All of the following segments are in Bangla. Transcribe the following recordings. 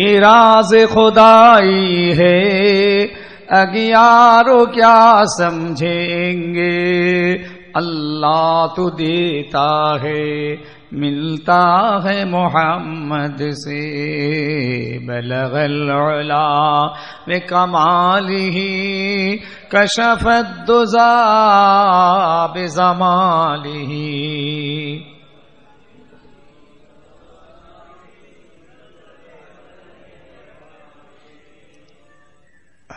یہ راز خدائی ہے اگیارو کیا سمجھیں گے اللہ تو دیتا ہے ملتا ہے محمد سے بلغ ہی کشفت دزا کشف ہی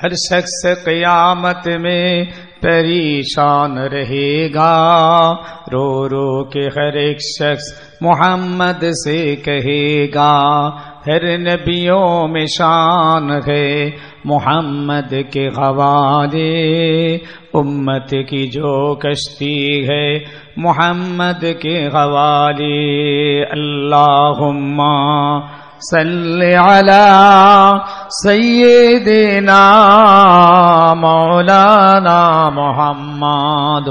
ہر شخص قیامت میں پریشان رہے گا رو رو کے ہر ایک شخص محمد سے کہے گا ہر نبیوں میں شان ہے محمد کے حوالے امت کی جو کشتی ہے محمد کے حوالے اللہ سل سیے دینا مو نام محماد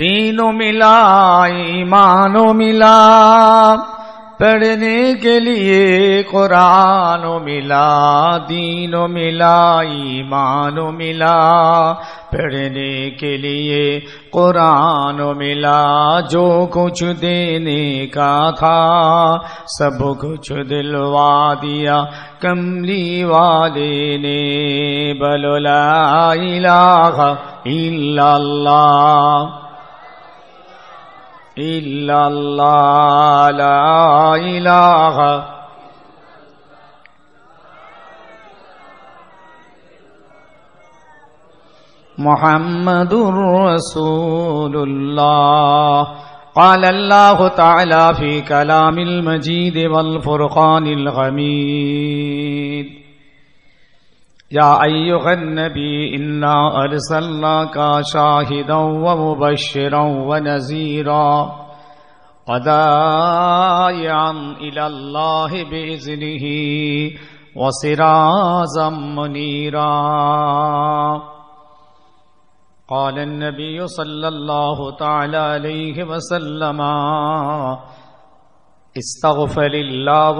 دین ملا ایمان ملا پڑھنے کے لیے قرآن و ملا دین و ملا ایمان و ملا پڑھنے کے لیے قرآن و ملا جو کچھ دینے کا تھا سب کچھ دلوا دیا کملی والے کمری واد الہ الا اللہ إلا الله لا إله محمد رسول الله قال الله تعالى في كلام المجيد والفرقان الغميد يا أيها النبي إنا أرسلناك شاهدا ومبشرا ونزيرا ارس إلى الله بإذنه شرو منيرا قال النبي صلى الله تعالى عليه وسلم الحمد اللہ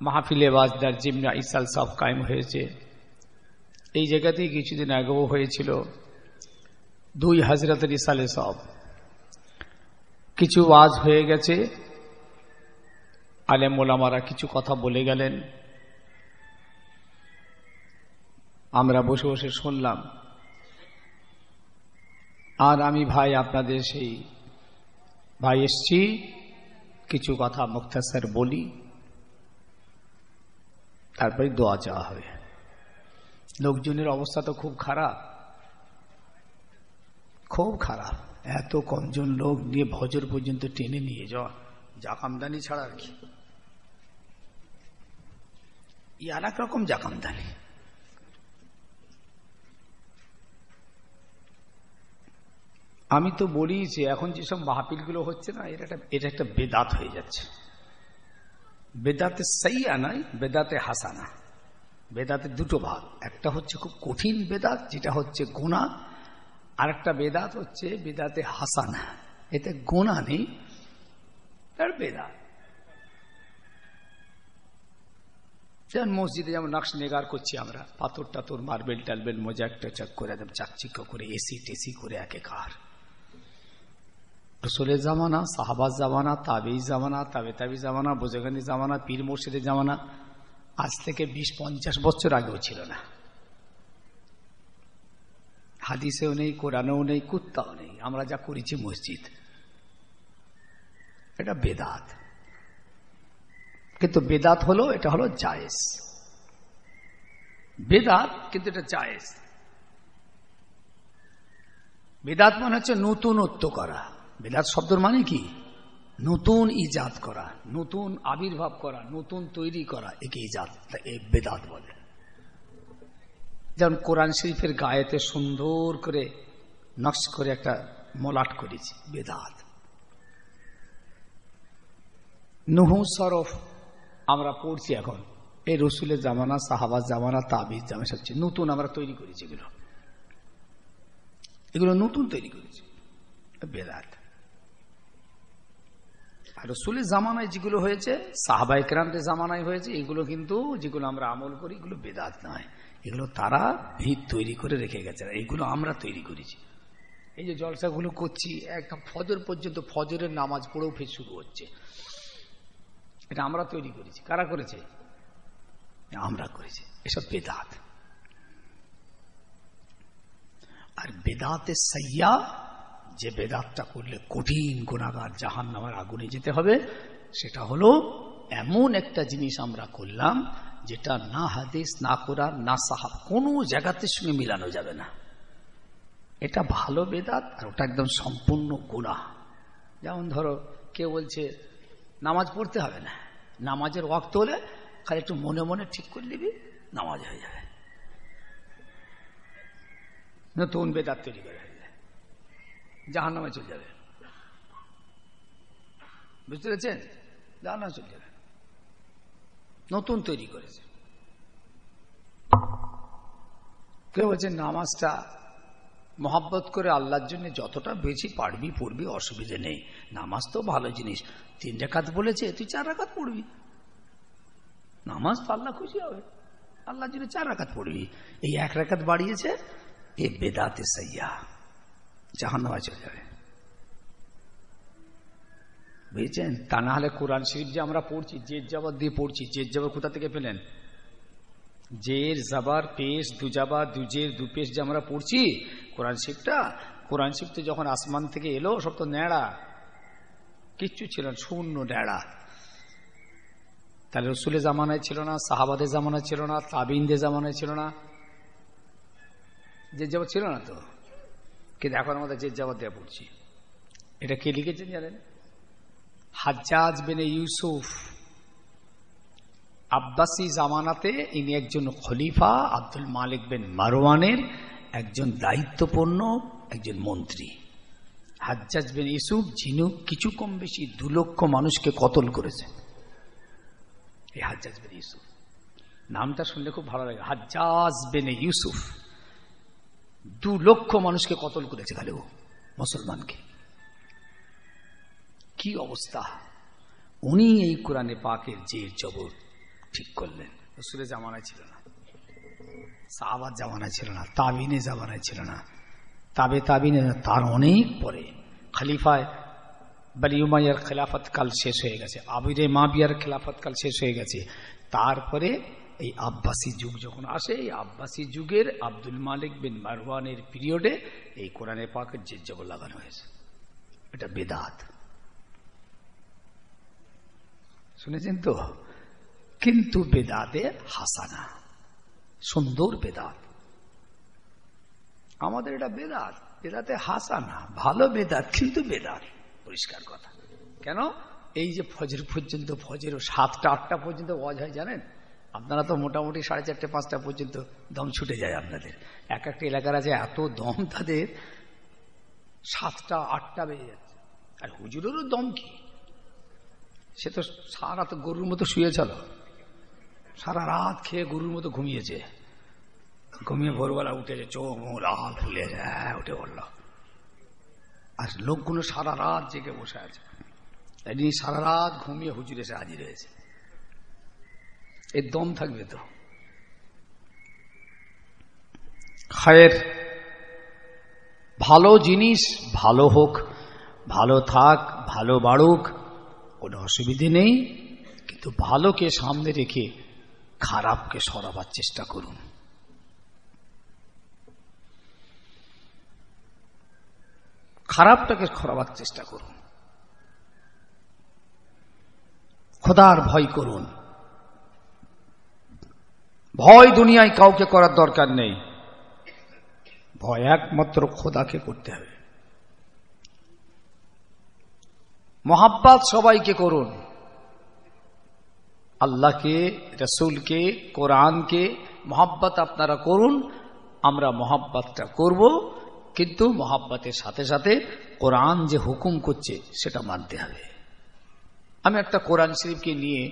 محفل سب قائم এই জায়গাতেই কিছুদিন আগেও হয়েছিল দুই دو سال سب কিছু ওয়াজ হয়ে গেছে আলেম ওলামারা কিছু কথা বলে গেলেন আমরা বসে বসে শুনলাম আর আমি ভাই আপনাদের সেই ভাই এসছি কিছু কথা মুক্তাসার বলি তারপরে দোয়া চাওয়া হবে লোকজনের অবস্থা তো খুব খারাপ খুব খারাপ এত কমজন লোক নিয়ে ভজর পর্যন্ত টেনে নিয়ে যাওয়া জাকামদানি ছাড়া আর কি আর এক রকম জাকামদানি আমি তো বলি যে এখন যেসব গুলো হচ্ছে না এটা একটা এটা একটা বেদাত হয়ে যাচ্ছে বেদাতে সেই আনাই বেদাতে হাসানা বেদাতে দুটো ভাগ একটা হচ্ছে খুব কঠিন বেদাত যেটা হচ্ছে গোনা আরেকটা বেদাত হচ্ছে বেদাতে হাসানা এতে গোনা নেই তার বেদাত যেমন মসজিদে যেমন নাক্স নেগার করছি আমরা পাথর টাথর মার্বেল টালবেল মোজাক টোজাক করে একদম চাকচিক্য করে এসি টেসি করে কার রসুলের জামানা সাহাবাজ জামানা তাবেই জামানা তাবে তাবি জামানা বোঝাগানি জামানা পীর মসজিদের জামানা আজ থেকে বিশ পঞ্চাশ বছর আগেও ছিল না হাদিসেও নেই কোরআনেও নেই কুত্তাও নেই আমরা যা করেছি মসজিদ এটা বেদাত কিন্তু বেদাত হলো এটা হলো জায়েজ বেদাত কিন্তু এটা জায়েজ বেদাত মানে হচ্ছে নতুনত্ব করা বেদাত শব্দর মানে কি নতুন ইজাদ করা নতুন আবির্ভাব করা নতুন তৈরি করা একে ইজাদ বেদাত বলে যেমন কোরআন শরীফের গায়েতে সুন্দর করে নকশ করে একটা মলাট করেছি বেদাত নুহু সরফ আমরা পড়ছি এখন এই রসুলের জামানা সাহাবাজ জামানা তাবিজ জামা সবচেয়ে নতুন আমরা তৈরি করেছি এগুলো এগুলো নতুন তৈরি করেছি বেদাত আর রসুলের জামানায় যেগুলো হয়েছে সাহাবা একরামদের জামানায় হয়েছে এগুলো কিন্তু যেগুলো আমরা আমল করি এগুলো বেদাত নয় এগুলো তারা ভিত তৈরি করে রেখে গেছে এইগুলো আমরা তৈরি করেছি এই যে জলসাগুলো করছি একদম ফজর পর্যন্ত ফজরের নামাজ পড়েও ফের শুরু হচ্ছে এটা আমরা তৈরি করেছি কারা করেছে আমরা করেছি এসব বেদাত আর বেদাতে সাইয়া যে বেদাতটা করলে কঠিন গোনাগার জাহান নামার আগুনে যেতে হবে সেটা হলো এমন একটা জিনিস আমরা করলাম যেটা না হাদিস না কোরআন না সাহাব কোনো জায়গাতে সঙ্গে মিলানো যাবে না এটা ভালো বেদাত আর ওটা একদম সম্পূর্ণ গুণা যেমন ধরো কে বলছে নামাজ পড়তে হবে না নামাজের ওয়াক্ত হলে খালি একটু মনে মনে ঠিক করে নিবি নামাজ হয়ে যাবে নতুন বেদাত তৈরি করে জাহান নামে চলে যাবে বুঝতে পেরেছেন জাহান নামে চলে যাবে নতুন তৈরি করেছে কেউ বলছে নামাজটা মহাব্বত করে আল্লাহর জন্য যতটা বেশি পারবি পড়বি অসুবিধে নেই নামাজ তো ভালো জিনিস তিন রেখাত বলেছে তুই চার রেখাত পড়বি নামাজ তো আল্লাহ খুশি হবে আল্লাহর জন্য চার রেখাত পড়বি এই এক রেখাত বাড়িয়েছে এ বেদাতে সাইয়া জাহান্নামা চলে যাবে বুঝেছেন তা না হলে কোরআন শরীফ যে আমরা পড়ছি জের জবাব দিয়ে পড়ছি জের জবাব কোথা থেকে পেলেন জের জাবার পেশ জের দুজের পেশ যে আমরা পড়ছি কোরআন শিবটা কোরআন শিব তো যখন আসমান থেকে এলো সব তো ন্যাড়া কিচ্ছু ছিল না শূন্য ন্যাড়া তাহলে রসুলের জামানায় ছিল না সাহাবাদের জামানায় ছিল না তাবিনদের জামানায় ছিল না যে জবাব ছিল না তো কিন্তু এখন আমাদের যে জবাব দেওয়া পড়ছি এটা কে লিখেছেন জানেন হাজ্জাজ বিনে ইউসুফ আব্বাসি জামানাতে ইনি একজন খলিফা আব্দুল মালিক বিন মারওয়ানের একজন দায়িত্বপূর্ণ একজন মন্ত্রী হাজ্জাজ বিন ইউসুফ যিনি কিছু কম বেশি দু লক্ষ মানুষকে কতল করেছেন এই হাজ্জাজ বিন ইউসুফ নামটা শুনলে খুব ভালো লাগে হাজ্জাজ বিন ইউসুফ দু লক্ষ মানুষকে কতল করেছে খালি ও মুসলমানকে কি অবস্থা উনি এই কোরআনে পাকের জের জবর ঠিক করলেন রসুলের জামানায় ছিল না সাহাবার জামানায় ছিল না তাবিনে জামানায় ছিল না তাবে তাবিনে তার অনেক পরে খালিফায় বালিউমাইয়ার খেলাফত কাল শেষ হয়ে গেছে আবিরে মাবিয়ার খেলাফত কাল শেষ হয়ে গেছে তারপরে এই আব্বাসী যুগ যখন আসে এই আব্বাসী যুগের আব্দুল মালিক বিন মারওয়ানের পিরিয়ডে এই কোরআনে পাকের জবর লাগানো হয়েছে এটা বেদাত শুনেছেন তো কিন্তু বেদাতে হাসানা সুন্দর বেদাত আমাদের এটা বেদাত বেদাতে হাসানা ভালো বেদাত কিন্তু বেদাত পরিষ্কার কথা কেন এই যে ফজর পর্যন্ত ফজর সাতটা আটটা পর্যন্ত ওয়াজ হয় জানেন আপনারা তো মোটামুটি সাড়ে চারটে পাঁচটা পর্যন্ত দম ছুটে যায় আপনাদের এক একটা এলাকার আছে এত দম তাদের সাতটা আটটা বেজে যাচ্ছে আর হুজুরেরও দম কি সে তো সারা তো গরুর মতো শুয়েছিল সারা রাত খেয়ে গরুর মতো ঘুমিয়েছে ঘুমিয়ে ভোরবেলা উঠেছে চোখ মুখ লাল ফুলে হ্যাঁ উঠে পড়ল আর লোকগুলো সারা রাত জেগে বসে আছে একদিন সারা রাত ঘুমিয়ে হুজুর এসে হাজির হয়েছে এর দম থাকবে তো খায়ের ভালো জিনিস ভালো হোক ভালো থাক ভালো বাড়ুক কোনো অসুবিধে নেই কিন্তু ভালোকে সামনে রেখে খারাপকে সরাবার চেষ্টা করুন খারাপটাকে সরাবার চেষ্টা করুন খোদার ভয় করুন ভয় দুনিয়ায় কাউকে করার দরকার নেই ভয় একমাত্র খোদাকে করতে হবে মহাব্বাত সবাইকে করুন আল্লাহকে রসুলকে কোরআনকে মহাব্বাত আপনারা করুন আমরা মহাব্বাতটা করব কিন্তু মহাব্বাতের সাথে সাথে কোরআন যে হুকুম করছে সেটা মানতে হবে আমি একটা কোরআন শরীফকে নিয়ে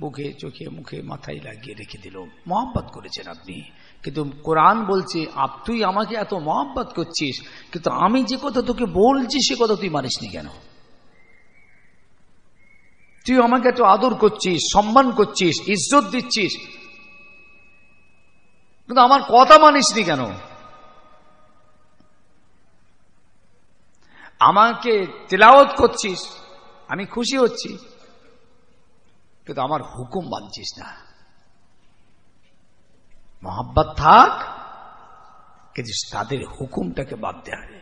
বুকে চোখে মুখে মাথায় লাগিয়ে রেখে দিল মহাব্বাত করেছেন আপনি কিন্তু কোরআন বলছে আপ তুই আমাকে এত মহাব্বাত করছিস কিন্তু আমি যে কথা তোকে বলছি সে কথা তুই মানিসনি কেন তুই আমাকে এত আদর করছিস সম্মান করছিস ইজ্জত দিচ্ছিস কিন্তু আমার কথা মানিসনি কেন আমাকে তেলাওত করছিস আমি খুশি হচ্ছি কিন্তু আমার হুকুম মানছিস না মহাব্বাত থাক কিন্তু তাদের হুকুমটাকে বাদ দেওয়া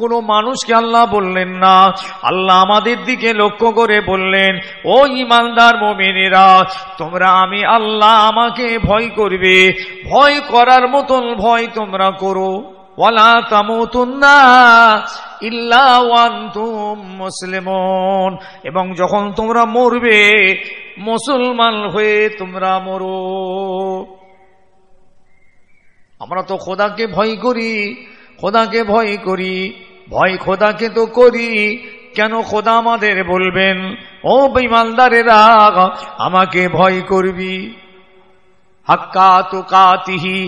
কোনো মানুষকে আল্লাহ বললেন না আল্লাহ আমাদের দিকে লক্ষ্য করে বললেন ও ইমানদার মমিনেরা তোমরা আমি আল্লাহ আমাকে ভয় করবে ভয় করার মতন ভয় তোমরা করো ওয়ালা তামুতুন্না ইল্লা ওয়ান্তুম মুসলিমন এবং যখন তোমরা মরবে মুসলমান হয়ে তোমরা মরো আমরা তো খোদাকে ভয় করি খোদাকে ভয় করি ভয় খোদাকে তো করি কেন খোদা আমাদের বলবেন ও বেমালদারেরা আমাকে ভয় করবি হাক্কা তো কাতিহি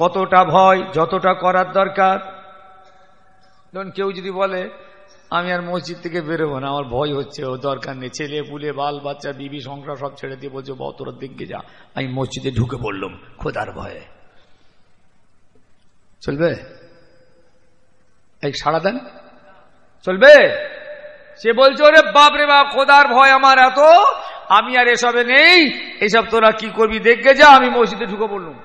কতটা ভয় যতটা করার দরকার ধরুন কেউ যদি বলে আমি আর মসজিদ থেকে বেরোবো না আমার ভয় হচ্ছে ও দরকার নেই ছেলে পুলে বাল বাচ্চা বিবি সংসার সব ছেড়ে দিয়ে বলছে বতর দিকে যা আমি মসজিদে ঢুকে পড়লাম খোদার ভয়ে চলবে এই সাড়া দেন চলবে সে বলছে ওরে বাপ রে বাপ খোদার ভয় আমার এত আমি আর এসবে নেই এসব তোরা কি করবি দেখবে যা আমি মসজিদে ঢুকে পড়লুম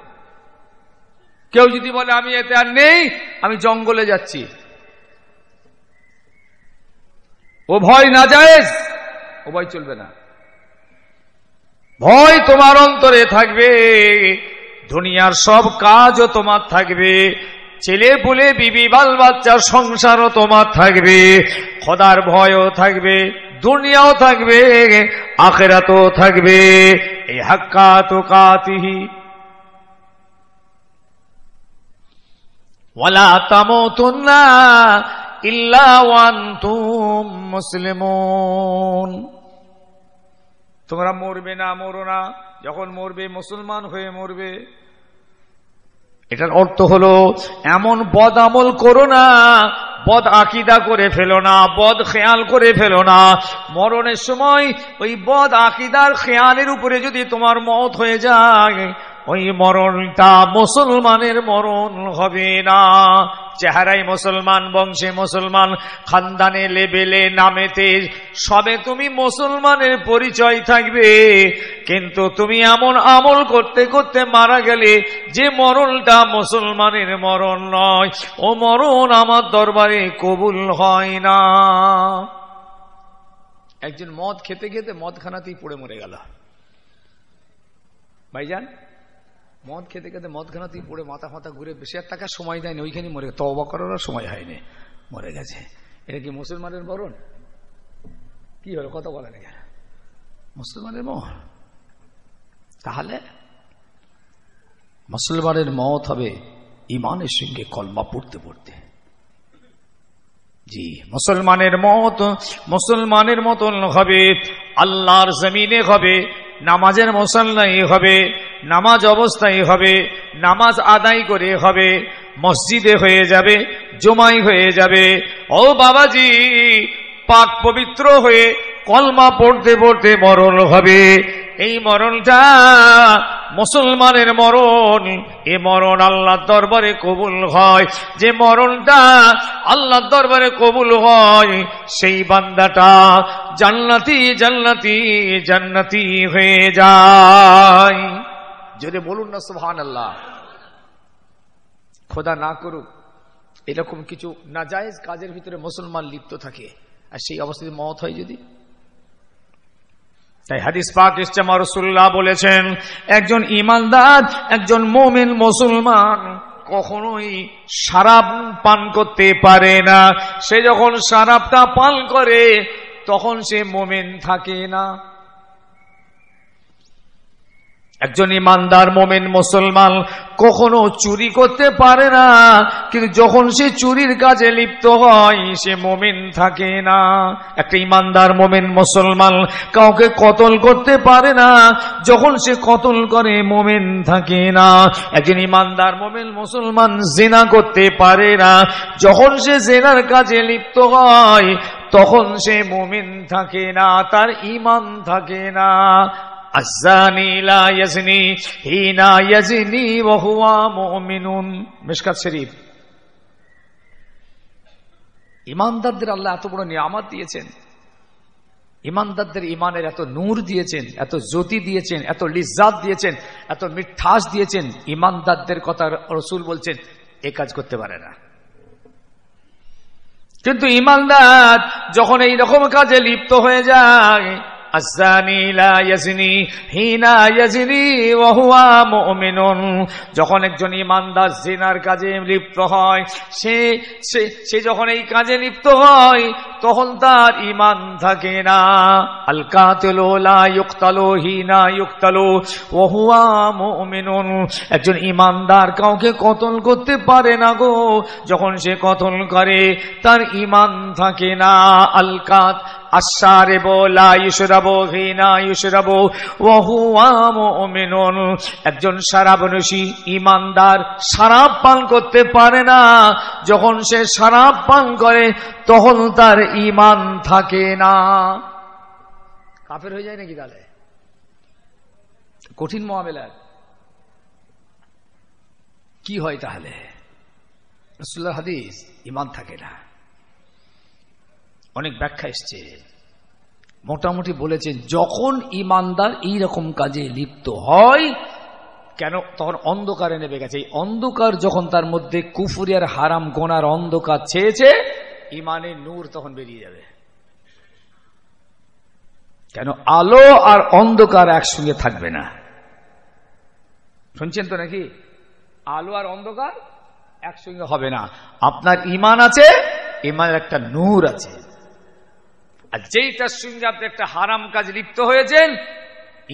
কেউ যদি বলে আমি এতে আর নেই আমি জঙ্গলে যাচ্ছি ও ভয় না যায়স ও ভয় চলবে না ভয় তোমার অন্তরে থাকবে দুনিয়ার সব কাজও তোমার থাকবে ছেলে পুলে বিবি বাল বাচ্চার সংসারও তোমার থাকবে খদার ভয়ও থাকবে দুনিয়াও থাকবে আখেরাতও থাকবে এই হাক্কা তো কাতিহি ওয়ালা তামুতুন্না ইল্লা ওয়ান্তুম তোমরা মরবে না মরো না যখন মরবে মুসলমান হয়ে মরবে এটার অর্থ হলো এমন বদ আমল করো না বদ আকিদা করে ফেলো না বদ খেয়াল করে ফেলো না মরণের সময় ওই বদ আকিদার খেয়ালের উপরে যদি তোমার মত হয়ে যায় ওই মরণটা মুসলমানের মরণ হবে না চেহারাই মুসলমান বংশে মুসলমান খানদানে লেবেলে নামেতে সবে তুমি মুসলমানের পরিচয় থাকবে কিন্তু তুমি এমন আমল করতে করতে মারা গেলে যে মরণটা মুসলমানের মরণ নয় ও মরণ আমার দরবারে কবুল হয় না একজন মদ খেতে খেতে মদখানাতেই পড়ে মরে গেল ভাইজান মদ খেতে খেতে মদখানা তুই পড়ে মাথা ফাতা ঘুরে বেশি আর টাকা সময় দেয়নি ওইখানে মরে তবা করার সময় হয়নি মরে গেছে এটা কি মুসলমানের বরণ কি হলো কথা বলেন এখানে মুসলমানের মহল তাহলে মুসলমানের মত হবে ইমানের সঙ্গে কলমা পড়তে পড়তে জি মুসলমানের মত মুসলমানের মতন হবে আল্লাহর জমিনে হবে নামাজের এ হবে নামাজ অবস্থায় হবে নামাজ আদায় করে হবে মসজিদে হয়ে যাবে জমাই হয়ে যাবে ও বাবাজি পাক পবিত্র হয়ে কলমা পড়তে পড়তে মরণ হবে এই মরণটা মুসলমানের মরণ এ মরণ আল্লাহ দরবারে কবুল হয় যে মরণটা আল্লাহ দরবারে কবুল হয় সেই বান্দাটা জান্নাতি জান্নাতি জান্নাতি হয়ে যায় যদি বলুন না সুহান আল্লাহ খোদা না করুক এরকম কিছু নাজায়েজ কাজের ভিতরে মুসলমান লিপ্ত থাকে আর সেই অবস্থায় মত হয় যদি তাই হাদিস পাক ইস্তেমা রসুল্লাহ বলেছেন একজন ইমানদার একজন মোমেন মুসলমান কখনোই সারাপ পান করতে পারে না সে যখন সারাপটা পান করে তখন সে মোমেন থাকে না একজন ইমানদার মোমেন মুসলমান কখনো চুরি করতে পারে না কিন্তু যখন সে চুরির কাজে লিপ্ত হয় সে মোমেন থাকে না একটা ইমানদার মোমেন মুসলমান কাউকে কতল করতে পারে না যখন সে কতল করে মোমেন থাকে না একজন ইমানদার মোমেন মুসলমান জেনা করতে পারে না যখন সে জেনার কাজে লিপ্ত হয় তখন সে মোমেন থাকে না তার ইমান থাকে না হিনা ইমানদারদের আল্লাহ এত বড় নিয়ামত দিয়েছেন ইমানদারদের ইমানের এত নূর দিয়েছেন এত জ্যোতি দিয়েছেন এত লিজ্জাত দিয়েছেন এত মিঠাস দিয়েছেন ইমানদারদের কথা রসুল বলছেন এ কাজ করতে পারে না কিন্তু ইমানদার যখন এই রকম কাজে লিপ্ত হয়ে যায় যখন একজন ইমানদার জিনার কাজে লিপ্ত হয় সে সে যখন এই কাজে লিপ্ত হয় তখন তার ইমান থাকে না আলকা একজন ইমানদার কাউকে কতল করতে পারে না গো যখন সে কতল করে তার ইমান থাকে না আলকাত একজন সারা يشرب ইমানদার শরাব পান করতে পারে না যখন সে সারা পান করে তখন তার ইমান থাকে না কাফের হয়ে যায় নাকি তাহলে কঠিন মহামেলার কি হয় তাহলে রসুল্লাহ হাদিস ইমান থাকে না অনেক ব্যাখ্যা এসছে মোটামুটি বলেছে যখন ইমানদার এইরকম কাজে লিপ্ত হয় কেন তখন অন্ধকারে নেবে গেছে এই অন্ধকার যখন তার মধ্যে কুফুরিয়ার হারাম গোনার অন্ধকার ছেয়েছে ইমানের নূর তখন বেরিয়ে যাবে কেন আলো আর অন্ধকার একসঙ্গে থাকবে না শুনছেন তো নাকি আলো আর অন্ধকার একসঙ্গে হবে না আপনার ইমান আছে ইমানের একটা নূর আছে আর যেইটার সঙ্গে আপনি একটা হারাম কাজ লিপ্ত হয়েছেন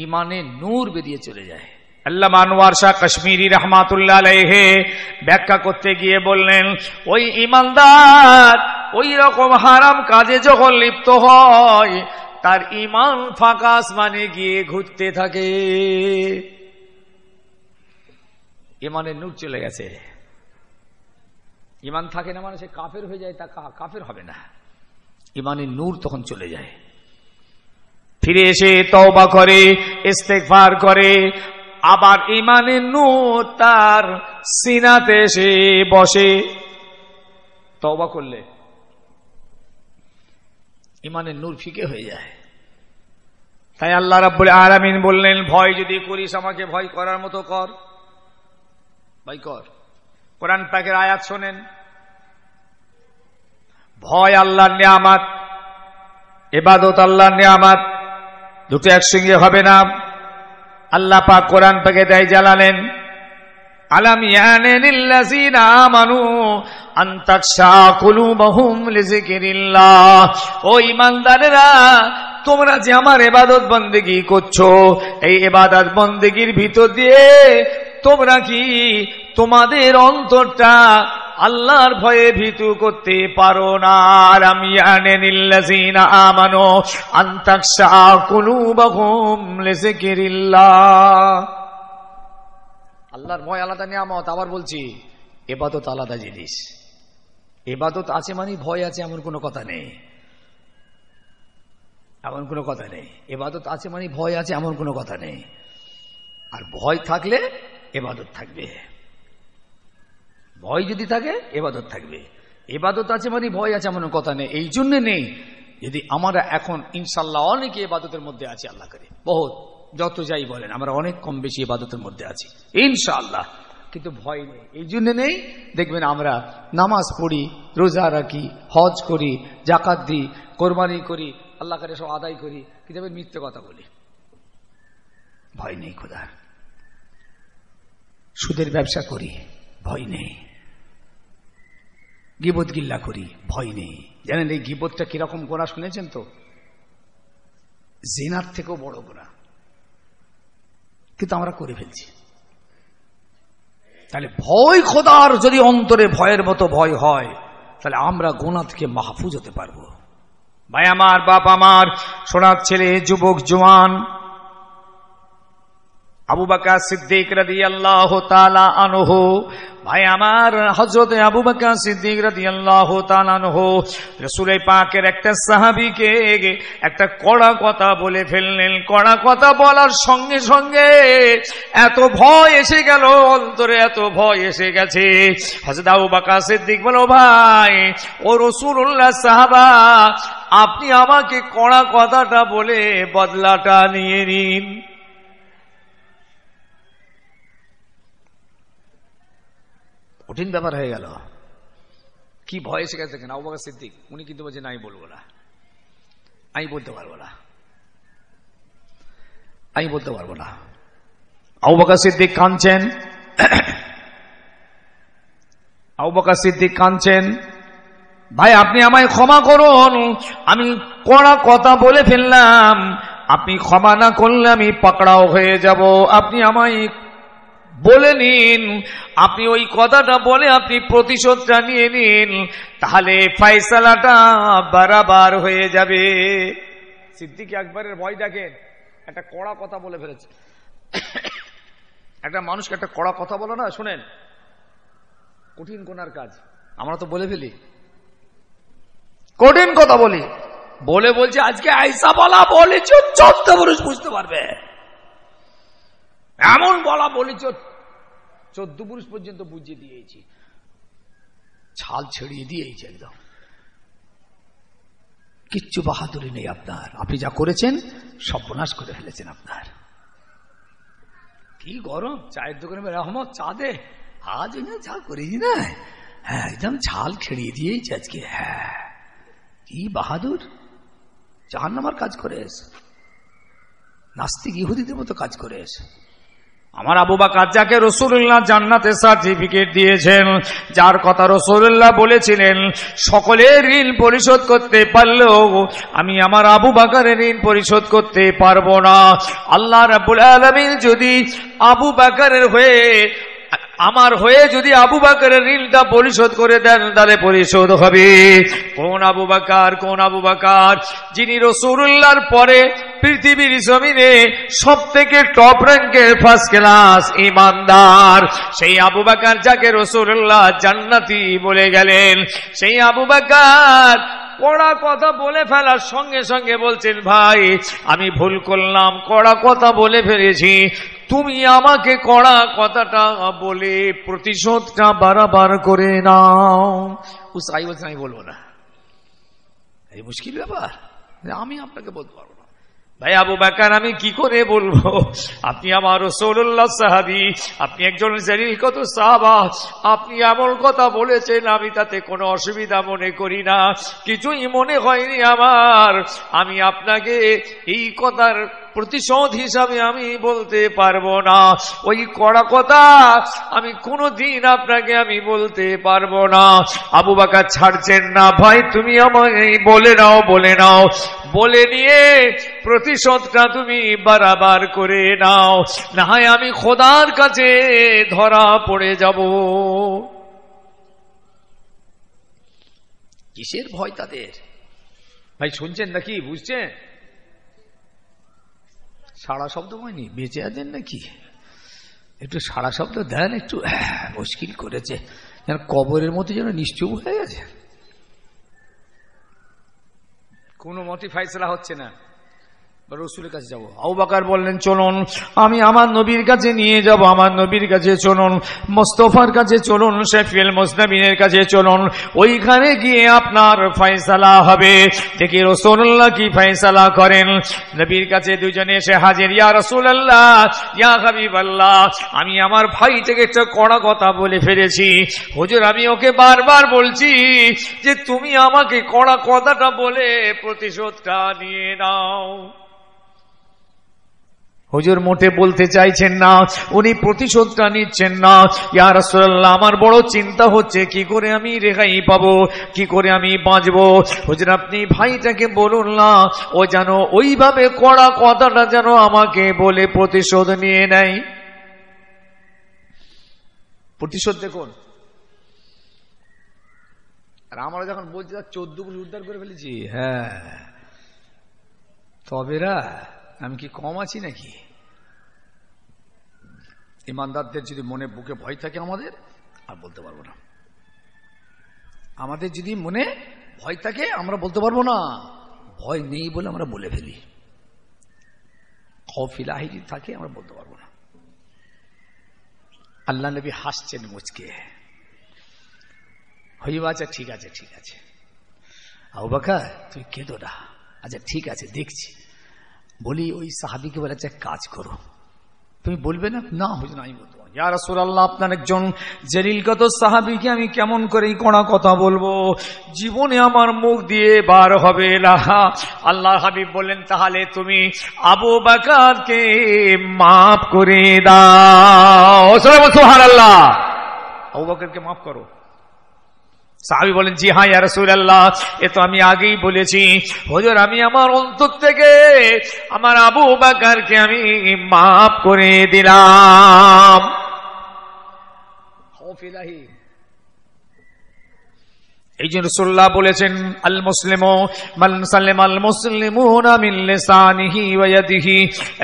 ইমানে নূর বেরিয়ে চলে যায় আল্লাহ মানোয়ার শাহ কাশ্মীরি রহমাতুল্লাহ আলহে ব্যাখ্যা করতে গিয়ে বললেন ওই ইমানদার ওই রকম হারাম কাজে যখন লিপ্ত হয় তার ইমান ফাঁকাস মানে গিয়ে ঘুরতে থাকে ইমানের নূর চলে গেছে ইমান থাকে না মানে সে কাফের হয়ে যায় তা কাফের হবে না ইমানের নূর তখন চলে যায় ফিরে এসে তওবা করে ইস্তেকভার করে আবার ইমানের নূর তার সিনাতে এসে বসে তওবা করলে ইমানের নূর ফিকে হয়ে যায় তাই আল্লাহ রাব্বুল আরামিন বললেন ভয় যদি করিস আমাকে ভয় করার মতো কর ভয় কর কোরআন পাকের আয়াত শোনেন ভয় আল্লাহর নিয়ামাত এবাদত আল্লাহর নিয়ামাত দুটো একসঙ্গে হবে না আল্লাহ পাক কোরআন পাকে দেয় জ্বালালেন আলাম ইয়ানেলিল্লাযিনা আমানু আন তাকশা কুলুবুহুম লিযিকরিল্লাহ ও ঈমানদারেরা তোমরা যে আমার এবাদত বন্দেগী করছো এই এবাদত বন্দেগীর ভিতর দিয়ে তোমরা কি তোমাদের অন্তরটা আল্লাহর ভয়ে ভীতু করতে পারো না আর আমি আনে লেসে আল্লাহর ভয় আলাদা নিয়ামত আবার বলছি এবাদত আলাদা জিনিস এবাদত আছে মানে ভয় আছে এমন কোনো কথা নেই এমন কোনো কথা নেই এবাদত আছে মানে ভয় আছে এমন কোনো কথা নেই আর ভয় থাকলে এবাদত থাকবে ভয় যদি থাকে এবাদত থাকবে এবাদত আছে মানে ভয় আছে এমন কথা নেই এই জন্য নেই যদি আমরা এখন ইনশাল্লাহ অনেকে এবাদতের মধ্যে আছি আল্লাহ করে বহুত যত যাই বলেন আমরা অনেক কম বেশি এবাদতের মধ্যে আছি ইনশাল্লাহ কিন্তু ভয় নেই এই জন্য নেই দেখবেন আমরা নামাজ পড়ি রোজা রাখি হজ করি জাকাত দিই কোরবানি করি আল্লাহ করে সব আদায় করি কিন্তু আমি মিথ্যে কথা বলি ভয় নেই খোদার সুদের ব্যবসা করি ভয় নেই গিবত গিল্লা করি ভয় নেই জানেন এই গিবতটা কিরকম গোড়া শুনেছেন তো জেনার থেকেও বড় গোড়া কিন্তু আমরা করে ফেলছি তাহলে ভয় খোদার যদি অন্তরে ভয়ের মতো ভয় হয় তাহলে আমরা গোনা থেকে মাহফুজ হতে পারবো ভাই আমার বাপ আমার সোনার ছেলে যুবক জোয়ান আবু বাকা সিদ্দিক রাদি আল্লাহ তালা আনহ ভাই আমার হজরত আবু বাকা সিদ্দিক রাদি আল্লাহ রসুলে পাকের একটা সাহাবিকে একটা কড়া কথা বলে ফেললেন কড়া কথা বলার সঙ্গে সঙ্গে এত ভয় এসে গেল অন্তরে এত ভয় এসে গেছে হজরত আবু বাকা সিদ্দিক বলো ভাই ও উল্লাহ সাহাবা আপনি আমাকে কড়া কথাটা বলে বদলাটা নিয়ে নিন কঠিন ব্যাপার হয়ে গেল কি ভয় এসে গেছে দেখেন অবাকা সিদ্দিক উনি কিন্তু বলছেন আমি বলবো না আমি বলতে পারবো না আমি বলতে পারবো না আউবাকা সিদ্দিক কাঁদছেন আউবাকা সিদ্দিক কাঁদছেন ভাই আপনি আমায় ক্ষমা করুন আমি কড়া কথা বলে ফেললাম আপনি ক্ষমা না করলে আমি পাকড়াও হয়ে যাব আপনি আমায় বলে নিন আপনি ওই কথাটা বলে আপনি প্রতিশোধটা নিয়ে নিন তাহলে ফাইসালাটা বারাবার হয়ে যাবে সিদ্দিকে একবারের ভয় দেখেন একটা কড়া কথা বলে ফেলেছে একটা মানুষকে একটা কড়া কথা বলো না শোনেন কঠিন কোনার কাজ আমরা তো বলে ফেলি কঠিন কথা বলি বলে বলছে আজকে আইসা বলা বলেছ চোদ্দ পুরুষ বুঝতে পারবে এমন বলা বলেছ চোদ্দ পুরুষ পর্যন্ত বুঝিয়ে দিয়েছি ছাল ছড়িয়ে দিয়েছি একদম কিচ্ছু বাহাদুরি নেই আপনার আপনি যা করেছেন সর্বনাশ করে ফেলেছেন আপনার কি গরম চায়ের দোকানে রহমত চা দে আজ ওই চা করেছি না হ্যাঁ একদম ছাল খেড়িয়ে দিয়েছি আজকে হ্যাঁ কি বাহাদুর নামার কাজ করে এস নাস্তিক ইহুদিদের মতো কাজ করে এসে আমার আবু বাকার যাকে রসুল্লাহ জান্নাতের সার্টিফিকেট দিয়েছেন যার কথা রসুল্লাহ বলেছিলেন সকলের ঋণ পরিশোধ করতে পারলেও আমি আমার আবু বাকারের ঋণ পরিশোধ করতে পারবো না আল্লাহ রাবুল আলমিন যদি আবু বাকারের হয়ে আমার হয়ে যদি আবু বাকারের ঋণটা পরিশোধ করে দেন তাহলে পরিশোধ হবে কোন আবু বাকার কোন আবু বাকার যিনি রসুরুল্লাহর পরে পৃথিবীর জমিনে সব থেকে টপ র্যাঙ্কের ফার্স্ট ক্লাস ইমানদার সেই আবু বাকার যাকে রসুরুল্লাহ জান্নাতি বলে গেলেন সেই আবু বাকার কড়া কথা বলে ফেলার সঙ্গে সঙ্গে বলছেন ভাই আমি ভুল করলাম কড়া কথা বলে ফেলেছি তুমি আমাকে কড়া কথাটা বলে প্রতিশোধটা বারাবার করে নাও সাই বলছে আমি বলবো না এই মুশকিল ব্যাপার আমি আপনাকে বলতে পারবো ভাই আবু বাকার আমি কি করে বলবো আপনি আমার রসৌল্লাহ সাহাবি আপনি একজন কত সাহাবা আপনি এমন কথা বলেছেন আমি তাতে কোনো অসুবিধা মনে করি না কিছুই মনে হয়নি আমার আমি আপনাকে এই কথার প্রতিশোধ হিসাবে আমি বলতে পারবো না ওই কড়া কথা আমি কোনো দিন আপনাকে আমি বলতে পারবো না আবু বাকা ছাড়ছেন না ভাই তুমি আমাকে বলে নাও বলে নাও বলে নিয়ে প্রতিশোধটা তুমি বারাবার করে নাও না হয় আমি খোদার কাছে ধরা পড়ে যাব কিসের ভয় তাদের ভাই শুনছেন নাকি বুঝছেন সারা শব্দ হয়নি বেঁচে আছেন নাকি একটু সারা শব্দ দেন একটু মুশকিল করেছে যেন কবরের মতো যেন নিশ্চুপ হয়ে গেছে কোনো মতি ফাইসলা হচ্ছে না রসুলের কাছে যাবো আবু বাকার বললেন চলুন আমি আমার নবীর কাছে নিয়ে যাব আমার নবীর কাছে চলুন মোস্তফার কাছে চলুন শেফিল মোস্তাবিনের কাছে চলুন ওইখানে গিয়ে আপনার ফয়সালা হবে দেখি রসুল্লাহ কি ফয়সালা করেন নবীর কাছে দুজনে এসে হাজির ইয়া রসুল্লাহ ইয়া হাবিব আল্লাহ আমি আমার ভাই থেকে একটা কড়া কথা বলে ফেলেছি হুজুর আমি ওকে বারবার বলছি যে তুমি আমাকে কড়া কথাটা বলে প্রতিশোধটা নিয়ে নাও হুজুর মোটে বলতে চাইছেন না উনি প্রতিশোধটা নিচ্ছেন না ইয়ার রাসূলুল্লাহ আমার বড় চিন্তা হচ্ছে কি করে আমি রেখাই পাবো কি করে আমি বাঁচব হুজুর আপনি ভাইটাকে বলুন না ও যেন ওইভাবে কড়া কথাটা যেন আমাকে বলে প্রতিশোধ নিয়ে নেয় প্রতিশোধ দেখুন আর আমরা যখন বলছি চোদ্দ চোদ্দ উদ্ধার করে ফেলেছি হ্যাঁ তবে রা আমি কি কম আছি নাকি ইমানদারদের যদি মনে বুকে ভয় থাকে আমাদের আর বলতে পারবো না আমাদের যদি মনে ভয় থাকে আমরা বলতে পারবো না ভয় নেই বলে আমরা বলে ফেলি কফিলাহি যদি থাকে আমরা বলতে পারবো না আল্লাহ নবী হাসছেন মুচকে হইব আচ্ছা ঠিক আছে ঠিক আছে আউ বাকা তুই কেঁদো না আচ্ছা ঠিক আছে দেখছি বলি ওই সাহাবিকে বলেছে আচ্ছা, কাজ করো তুমি বলবে না না হুজন আমি বলবো আপনার একজন জেরিলগত সাহাবিকে আমি কেমন করে কোনা কথা বলবো জীবনে আমার মুখ দিয়ে বার হবে না আল্লাহ হাবিব বলেন তাহলে তুমি আবু বাকারকে মাফ করে দাও আল্লাহ আবু বাকারকে মাফ করো সাহাবি বলেন জি হ্যাঁ ইয়ারসুল্লাহ এ তো আমি আগেই বলেছি হজর আমি আমার অন্তর থেকে আমার আবু বাকারকে আমি মাফ করে দিলাম এই জন্য রসুল্লাহ বলেছেন আল মুসলিম মান সালেম আল মুসলিম মিন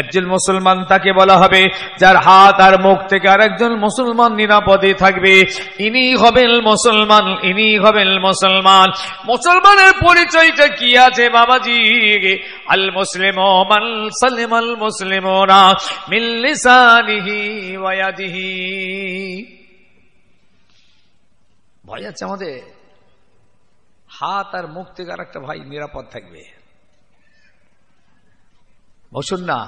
একজন মুসলমান তাকে বলা হবে যার হাত আর মুখ থেকে আরেকজন মুসলমান নিরাপদে থাকবে ইনি হবেন মুসলমান ইনি হবেন মুসলমান মুসলমানের পরিচয়টা কি আছে বাবাজি আল মুসলিম মাল সালেম আল মুসলিম মিন লিসানিহি ওয়া ভয় আছে আমাদের হাত আর মুখ থেকে আর একটা ভাই নিরাপদ থাকবে বসুন না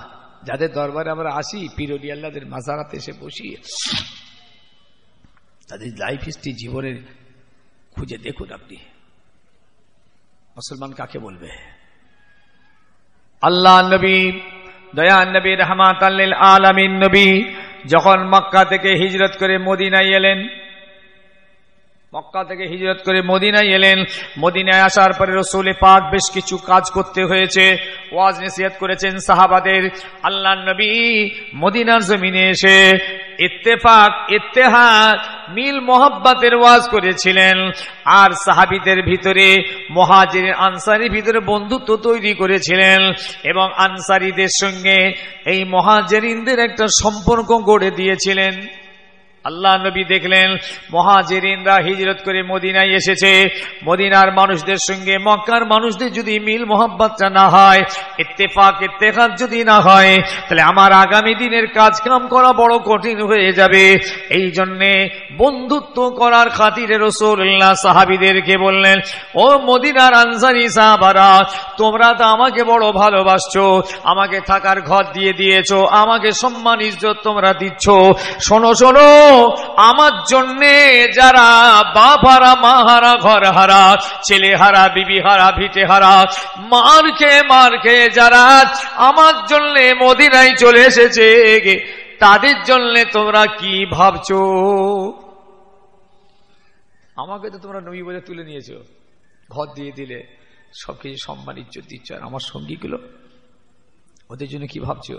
যাদের দরবারে আমরা আসি পিরলি আল্লাহদের মাজারাতে এসে বসি তাদের লাইফ হিস্ট্রি জীবনের খুঁজে দেখুন আপনি মুসলমান কাকে বলবে আল্লাহ নবী দয়া নবী রহমাত আলমিন নবী যখন মক্কা থেকে হিজরত করে মদিনায় এলেন মক্কা থেকে হিজরত করে মদিনায় এলেন মদিনায় আসার পরে রসুলে পাক বেশ কিছু কাজ করতে হয়েছে ওয়াজ নিসিয়াত করেছেন সাহাবাদের আল্লাহ নবী মদিনার জমিনে এসে ইত্তেফাক ইত্তেহাদ মিল মোহাব্বাতের ওয়াজ করেছিলেন আর সাহাবিদের ভিতরে মহাজির আনসারির ভিতরে বন্ধুত্ব তৈরি করেছিলেন এবং আনসারিদের সঙ্গে এই মহাজেরিনদের একটা সম্পর্ক গড়ে দিয়েছিলেন আল্লাহ নবী দেখলেন মহাজেরিনরা হিজরত করে মদিনায় এসেছে মদিনার মানুষদের সঙ্গে মক্কার মানুষদের যদি মিল মোহাম্মতটা না হয় ইত্তেফাক ইত্তেফাক যদি না হয় তাহলে আমার আগামী দিনের কাম করা বড় কঠিন হয়ে যাবে এই জন্যে বন্ধুত্ব করার খাতিরে রসুল্লাহ সাহাবিদেরকে বললেন ও মদিনার আনসারি সাহাবারা তোমরা তো আমাকে বড় ভালোবাসছো আমাকে থাকার ঘর দিয়ে দিয়েছ আমাকে সম্মান ইজ্জত তোমরা দিচ্ছ শোনো শোনো আমার জন্যে যারা বাপ হারা মা হারা ঘর হারা ছেলে হারা বিবি হারা ভিটে হারা মার খেয়ে মার খেয়ে যারা আমার জন্যে মদিনায় চলে এসেছে তাদের জন্যে তোমরা কি ভাবছো আমাকে তো তোমরা নবী বলে তুলে নিয়েছো ঘর দিয়ে দিলে সব কিছু সম্মান ইজ্জত দিচ্ছ আর আমার সঙ্গীগুলো ওদের জন্য কি ভাবছো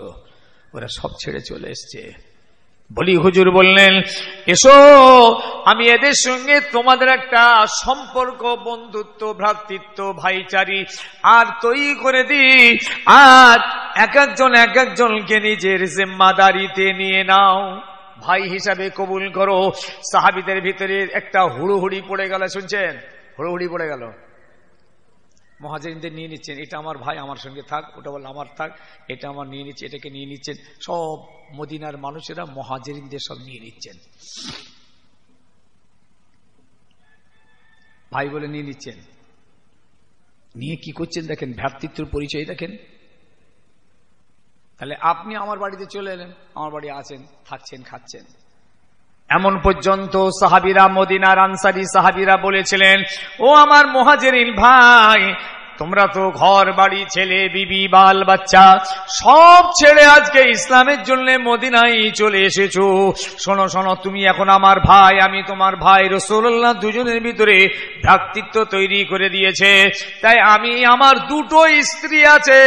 ওরা সব ছেড়ে চলে এসছে বলি হুজুর বললেন এসো আমি এদের সঙ্গে তোমাদের একটা সম্পর্ক বন্ধুত্ব ভ্রাতৃত্ব ভাইচারি আর তৈরি করে দিই আর এক একজন এক একজনকে নিজের জিম্মাদারিতে নিয়ে নাও ভাই হিসাবে কবুল করো সাহাবিদের ভিতরে একটা হুড়ুহুড়ি পড়ে গেল শুনছেন হুড়ুহুড়ি পড়ে গেল মহাজিনদের নিয়ে নিচ্ছেন এটা আমার ভাই আমার সঙ্গে থাক ওটা বলল আমার থাক এটা আমার নিয়ে নিচ্ছে এটাকে নিয়ে নিচ্ছেন সব মদিনার মানুষেরা মহাজিনদের সব নিয়ে নিচ্ছেন ভাই বলে নিয়ে নিচ্ছেন নিয়ে কি করছেন দেখেন ভ্রাতৃত্বর পরিচয় দেখেন তাহলে আপনি আমার বাড়িতে চলে এলেন আমার বাড়ি আছেন থাকছেন খাচ্ছেন এমন পর্যন্ত সাহাবিরা মদিনার আনসারি সাহাবিরা বলেছিলেন ও আমার মহাজেরিন ভাই তোমরা তো ঘর বাড়ি ছেলে বিবি বাল বাচ্চা সব ছেড়ে আজকে ইসলামের জন্য মদিনায় চলে এসেছো শোনো শোনো তুমি এখন আমার ভাই আমি তোমার ভাই রসোল্লাহ দুজনের ভিতরে ভ্রাতৃত্ব তৈরি করে দিয়েছে তাই আমি আমার দুটো স্ত্রী আছে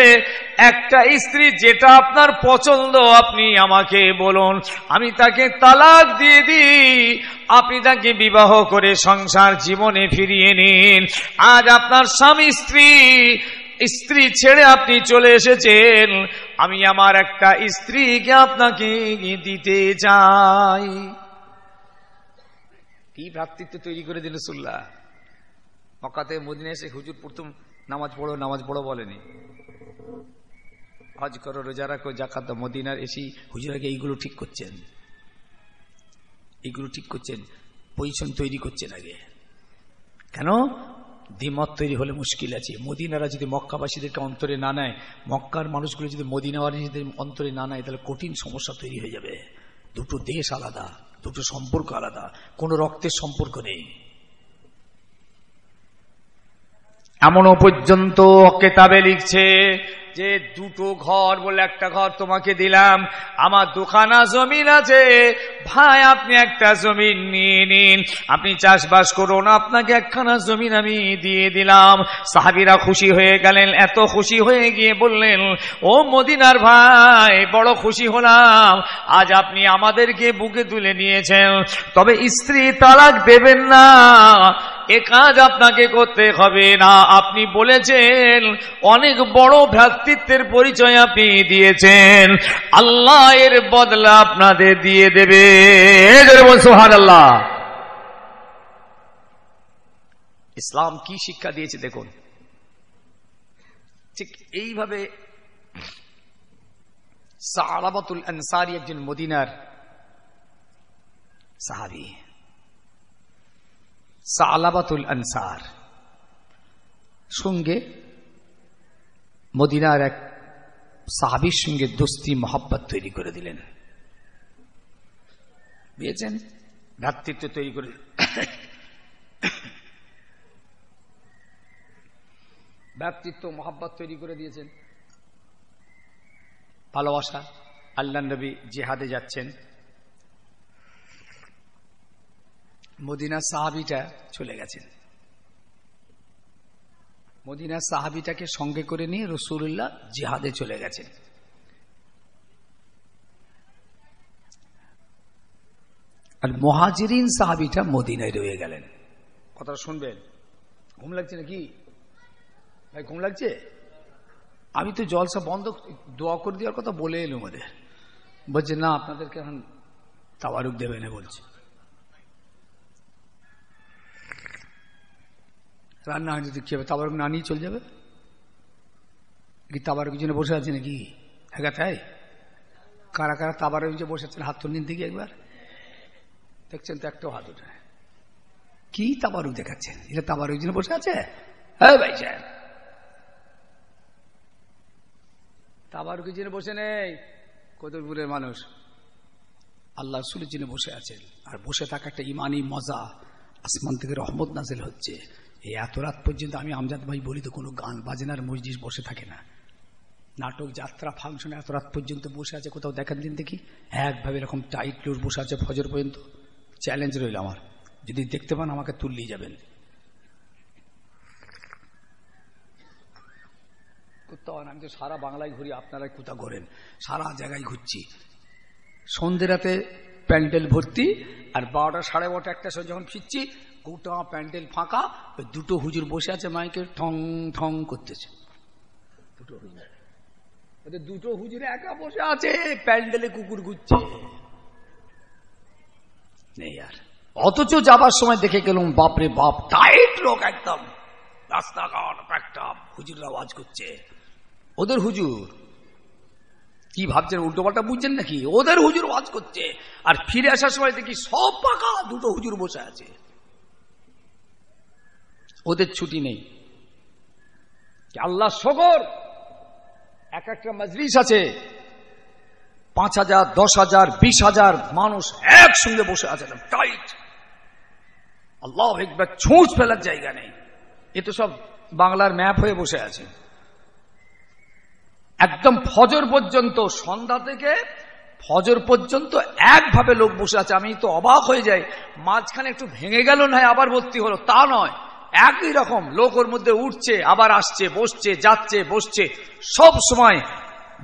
একটা স্ত্রী যেটা আপনার পছন্দ আপনি আমাকে বলুন আমি তাকে তালাক দিয়ে দিই আপনি তাকে বিবাহ করে সংসার জীবনে ফিরিয়ে নিন আজ আপনার স্বামী স্ত্রী স্ত্রী ছেড়ে আপনি চলে এসেছেন আমি আমার একটা স্ত্রীকে আপনাকে দিতে চাই কি ভ্রাতৃত্ব তৈরি করে দিল সুল্লাহ মক্কাতে মদিনে এসে হুজুর প্রথম নামাজ পড়ো নামাজ পড়ো বলেনি হজ করো রোজা রাখো জাকাত মদিনার এসি হুজুরাকে এইগুলো ঠিক করছেন এগুলো ঠিক করছেন পজিশন তৈরি করছেন আগে কেন দ্বিমত তৈরি হলে মুশকিল আছে মদিনারা যদি মক্কাবাসীদেরকে অন্তরে না নেয় মক্কার মানুষগুলো যদি মদিনাবাসীদের অন্তরে না নেয় তাহলে কঠিন সমস্যা তৈরি হয়ে যাবে দুটো দেশ আলাদা দুটো সম্পর্ক আলাদা কোনো রক্তের সম্পর্ক নেই এমনও পর্যন্ত কেতাবে লিখছে যে দুটো ঘর বলে একটা ঘর তোমাকে দিলাম আমার দুখানা জমিন আছে ভাই আপনি একটা জমিন নিয়ে নিন আপনি চাষবাস করুন আপনাকে একখানা জমিন আমি দিয়ে দিলাম সাহাবিরা খুশি হয়ে গেলেন এত খুশি হয়ে গিয়ে বললেন ও মদিনার ভাই বড় খুশি হলাম আজ আপনি আমাদেরকে বুকে তুলে নিয়েছেন তবে স্ত্রী তালাক দেবেন না এ কাজ আপনাকে করতে হবে না আপনি বলেছেন অনেক বড় ভ্রাতৃত্বের পরিচয় আপনি দিয়েছেন আল্লাহ এর বদলা আপনাদের দিয়ে দেবে সোহান আল্লাহ ইসলাম কি শিক্ষা দিয়েছে দেখুন ঠিক এইভাবে সারাবাতুল আনসারি একজন মদিনার সাহাবি সালাবাতুল আনসার সঙ্গে মদিনার এক সাহাবির সঙ্গে দোস্তি মহাব্বত তৈরি করে দিলেন বুঝেছেন ভ্রাতৃত্ব তৈরি করে ভ্রাতৃত্ব মহাব্বত তৈরি করে দিয়েছেন ভালোবাসা আল্লাহ নবী জেহাদে যাচ্ছেন মদিনার সাহাবিটা চলে গেছেন মদিনার সাহাবিটাকে সঙ্গে করে নিয়ে রসুল্লাহ জিহাদে চলে গেছেন আর মহাজিরিন সাহাবিটা মদিনায় রয়ে গেলেন কথাটা শুনবেন ঘুম লাগছে নাকি ভাই ঘুম লাগছে আমি তো জলসা বন্ধ দোয়া করে দেওয়ার কথা বলে এলো আমাদের বলছে না আপনাদেরকে এখন তাওয়ারুক দেবেন না বলছে রান্না হয়নি তো কী হবে তাবার না নিয়ে চলে যাবে কি তাবার জন্য বসে আছে নাকি হ্যাঁ তাই কারা কারা তাবার যে বসে আছেন হাত নিন দিকে একবার দেখছেন তো একটা হাত ওঠে কি তাবারু দেখাচ্ছেন এটা তাবারু জন্য বসে আছে হ্যাঁ ভাই সাহেব তাবার জন্য বসে নেই কদরপুরের মানুষ আল্লাহ সুলের জন্য বসে আছেন আর বসে থাকা একটা ইমানি মজা আসমান থেকে রহমত নাজিল হচ্ছে এই এত রাত পর্যন্ত আমি আমজাদ ভাই বলি তো কোনো গান বাজনার মসজিদ বসে থাকে না নাটক যাত্রা ফাংশন এত রাত পর্যন্ত বসে আছে কোথাও দেখার দিন দেখি একভাবে এরকম টাইট লোড বসে আছে ফজর পর্যন্ত চ্যালেঞ্জ রইল আমার যদি দেখতে পান আমাকে তুললেই যাবেন আমি তো সারা বাংলায় ঘুরি আপনারাই কোথাও ঘোরেন সারা জায়গায় ঘুরছি সন্ধে রাতে প্যান্ডেল ভর্তি আর বারোটা সাড়ে বারোটা একটা সময় যখন ফিরছি গোটা প্যান্ডেল ফাঁকা ওই দুটো হুজুর বসে আছে মাইকে ঠং ঠং করতেছে দুটো হুজুর আচ্ছা, দুটো হুজুর একা বসে আছে প্যান্ডেলে কুকুর ঘুরছে নেই আর অথচ যাবার সময় দেখে গেলাম বাপরে বাপ টাইট লোক একদম রাস্তাঘাট একদম হুজুররা আওয়াজ করছে ওদের হুজুর কি ভাবছেন উল্টো পাল্টা বুঝছেন নাকি ওদের হুজুর আওয়াজ করছে আর ফিরে আসার সময় দেখি সব পাকা দুটো হুজুর বসে আছে ওদের ছুটি নেই আল্লাহ শকর এক একটা মজলিস আছে পাঁচ হাজার দশ হাজার বিশ হাজার মানুষ একসঙ্গে বসে আছে টাইট আল্লাহ একবার ছুঁচ ফেলার জায়গা নেই এ তো সব বাংলার ম্যাপ হয়ে বসে আছে একদম ফজর পর্যন্ত সন্ধ্যা থেকে ফজর পর্যন্ত একভাবে লোক বসে আছে আমি তো অবাক হয়ে যাই মাঝখানে একটু ভেঙে গেল না আবার ভর্তি হলো তা নয় একই রকম লোক ওর মধ্যে উঠছে আবার আসছে বসছে যাচ্ছে বসছে সব সময়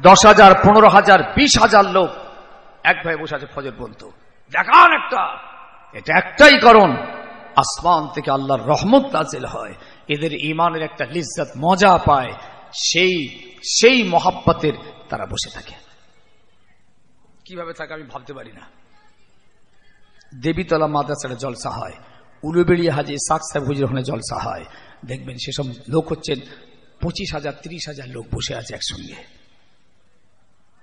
দশ হাজার পনেরো হাজার বিশ হাজার লোক এক ভাই বসে আছে ফজর বলতো দেখান একটা এটা একটাই কারণ আসমান থেকে আল্লাহর রহমত নাজিল হয় এদের ইমানের একটা লিজ্জাত মজা পায় সেই সেই মহাব্বাতের তারা বসে থাকে কিভাবে থাকে আমি ভাবতে পারি না দেবীতলা মাদ্রাসাটা জলসা হয় উলুবেড়িয়া হাজে শাক সাহেব ওখানে জলসা হয় দেখবেন সেসব লোক হচ্ছেন পঁচিশ হাজার তিরিশ হাজার লোক বসে আছে একসঙ্গে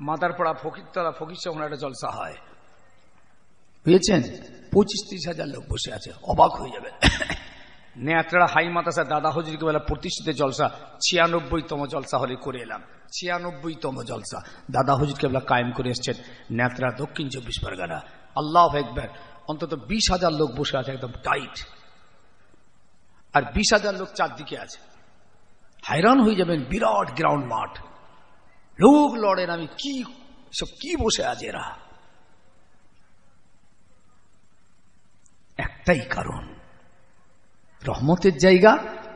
মাদারপাড়া ফকিরতলা ফকির ওখানে একটা জলসা হয় বুঝেছেন পঁচিশ তিরিশ হাজার লোক বসে আছে অবাক হয়ে যাবে নেয়াতড়া হাই মাতাসা দাদা হজরিকে বেলা প্রতিষ্ঠিত জলসা ছিয়ানব্বইতম জলসা হলে করে এলাম ছিয়ানব্বইতম জলসা দাদা হজুরকে বেলা কায়েম করে এসছেন নেয়াতড়া দক্ষিণ চব্বিশ পরগনা আল্লাহ একবার অন্তত বিশ হাজার লোক বসে আছে একদম টাইট আর বিশ হাজার লোক চারদিকে আছে হায়রান হয়ে যাবেন বিরাট গ্রাউন্ড মাঠ লোক লড়েন আমি কি সব কি বসে আছে এরা একটাই কারণ রহমতের জায়গা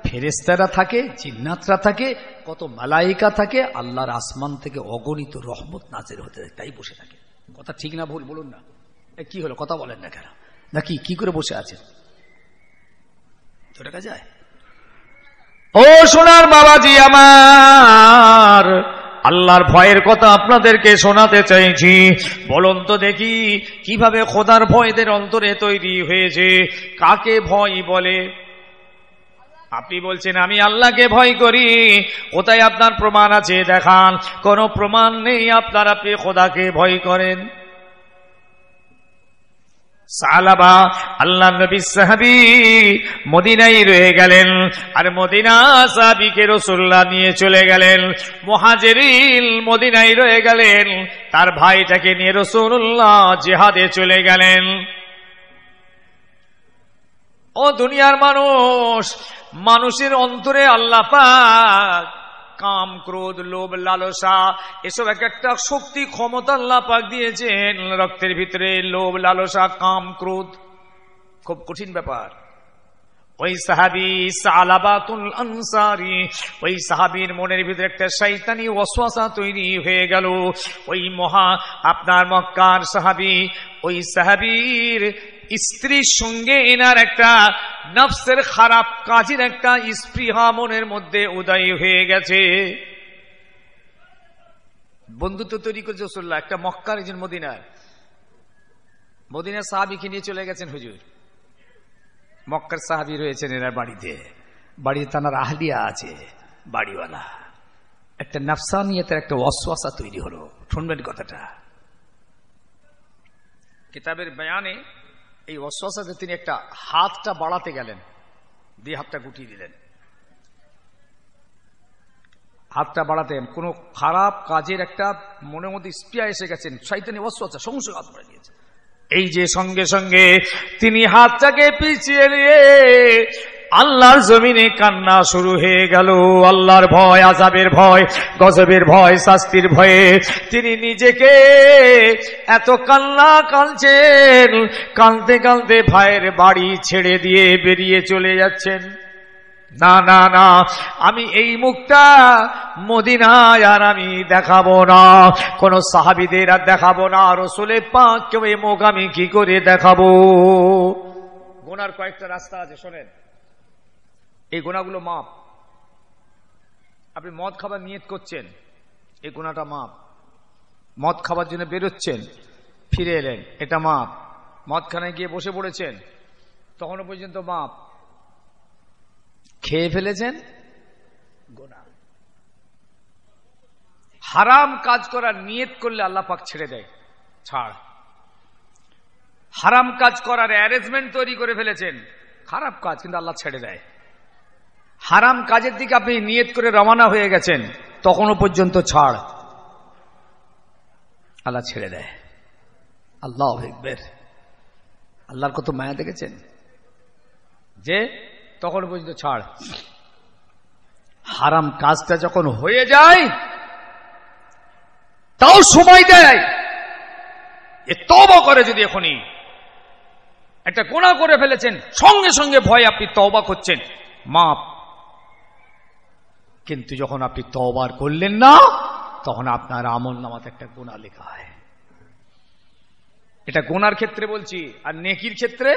ফেরেস্তারা থাকে জিন্নাতরা থাকে কত মালাইকা থাকে আল্লাহর আসমান থেকে অগণিত রহমত নাজের হতে তাই বসে থাকে কথা ঠিক না ভুল বলুন না কি হলো কথা বলেন না কেন নাকি কি করে বসে আছেন ও সোনার বাবাজি আমার আল্লাহর ভয়ের কথা আপনাদেরকে শোনাতে চাইছি বলুন তো দেখি কিভাবে খোদার ভয়দের অন্তরে তৈরি হয়েছে কাকে ভয় বলে আপনি বলছেন আমি আল্লাহকে ভয় করি কোথায় আপনার প্রমাণ আছে দেখান কোনো প্রমাণ নেই আপনার আপনি খোদাকে ভয় করেন সালাবা আল্লাহ নবী সাহাবি মদিনাই রয়ে গেলেন আর মদিনা সাহাবিকে রসুল্লাহ নিয়ে চলে গেলেন মহাজেরিল মদিনাই রয়ে গেলেন তার ভাইটাকে নিয়ে রসুল্লাহ জেহাদে চলে গেলেন ও দুনিয়ার মানুষ মানুষের অন্তরে আল্লাহ পাক কাম ক্রোধ লোভ লালসা এসব এক একটা শক্তি ক্ষমতা পাক দিয়েছেন রক্তের ভিতরে লোভ লালসা কাম ক্রোধ খুব কঠিন ব্যাপার ওই সাহাবি সালাবাতুল আনসারি ওই সাহাবির মনের ভিতরে একটা শৈতানি অশ্বাসা তৈরি হয়ে গেল ওই মহা আপনার মক্কার সাহাবি ওই সাহাবির স্ত্রীর সঙ্গে এনার একটা নফসের খারাপ কাজের একটা স্পৃহা মনের মধ্যে উদয় হয়ে গেছে বন্ধুত্ব তৈরি করছে একটা মক্কার একজন মদিনার মদিনার সাহাবিকে নিয়ে চলে গেছেন হুজুর মক্কার সাহাবি রয়েছেন এরা বাড়িতে বাড়িতে তানার আহলিয়া আছে বাড়িওয়ালা একটা নিয়ে তার একটা অশ্বাসা তৈরি হলো শুনবেন কথাটা কিতাবের বয়ানে এই অশ্বাসাতে তিনি একটা হাতটা বাড়াতে গেলেন দিয়ে হাতটা গুটিয়ে দিলেন হাতটা বাড়াতেন কোনো খারাপ কাজের একটা মনের মধ্যে স্পিয়া এসে গেছেন শৈতানি অশ্বাসা সমস্যা হাত বাড়িয়ে এই যে সঙ্গে সঙ্গে তিনি হাতটাকে পিছিয়ে নিয়ে আল্লাহর জমিনে কান্না শুরু হয়ে গেল আল্লাহর ভয় আজাবের ভয় গজবের ভয় শাস্তির ভয়ে তিনি নিজেকে এত কান্না কাঁদছেন কাঁদতে কাঁদতে ভাইয়ের বাড়ি ছেড়ে দিয়ে বেরিয়ে চলে যাচ্ছেন না না না আমি এই মুখটা মদিনায় আর আমি দেখাবো না কোন সাহাবিদের আর দেখাবো না রসুলে পাঁচ কেউ এই মুখ আমি কি করে দেখাবো গোনার কয়েকটা রাস্তা আছে শোনেন এই গোনাগুলো মাপ আপনি মদ খাবার নিয়ত করছেন এই গোনাটা মাপ মদ খাবার জন্য বেরোচ্ছেন ফিরে এলেন এটা মাপ মদখানায় গিয়ে বসে পড়েছেন তখনও পর্যন্ত মাপ খেয়ে ফেলেছেন গোনা হারাম কাজ করার নিয়ত করলে আল্লাহ পাক ছেড়ে দেয় ছাড় হারাম কাজ করার অ্যারেঞ্জমেন্ট তৈরি করে ফেলেছেন খারাপ কাজ কিন্তু আল্লাহ ছেড়ে দেয় হারাম কাজের দিকে আপনি নিয়ত করে রওনা হয়ে গেছেন তখনও পর্যন্ত ছাড় আল্লাহ ছেড়ে দেয় আল্লাহ আল্লাহর কত মায়া দেখেছেন যে তখন বুঝতো ছাড় হারাম কাজটা যখন হয়ে যায় তাও সময় দেয় এ তবা করে যদি এখনই একটা গোনা করে ফেলেছেন সঙ্গে সঙ্গে ভয় আপনি তবা করছেন মাপ কিন্তু যখন আপনি তবার করলেন না তখন আপনার আমল নামাতে একটা গোনা লেখা হয় এটা গোনার ক্ষেত্রে বলছি আর নেকির ক্ষেত্রে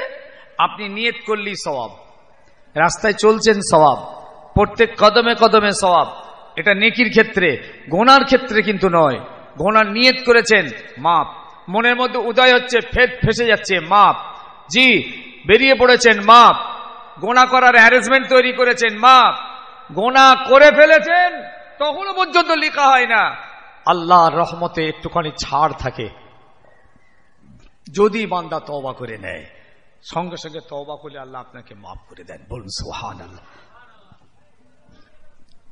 আপনি নিয়ত করলেই স্বভাব রাস্তায় চলছেন স্বভাব প্রত্যেক কদমে কদমে স্বভাব এটা নেকির ক্ষেত্রে গোনার ক্ষেত্রে কিন্তু নয় গোনার নিয়ত করেছেন মাপ মনের মধ্যে উদয় হচ্ছে ফেদ ফেসে যাচ্ছে মাপ জি বেরিয়ে পড়েছেন মাপ গোনা করার অ্যারেঞ্জমেন্ট তৈরি করেছেন মাপ গোনা করে ফেলেছেন তখনও পর্যন্ত লেখা হয় না আল্লাহর রহমতে একটুখানি ছাড় থাকে যদি বান্দা তবা করে নেয় সঙ্গে সঙ্গে তবা করলে আল্লাহ আপনাকে মাফ করে দেন বলুন সোহান আল্লাহ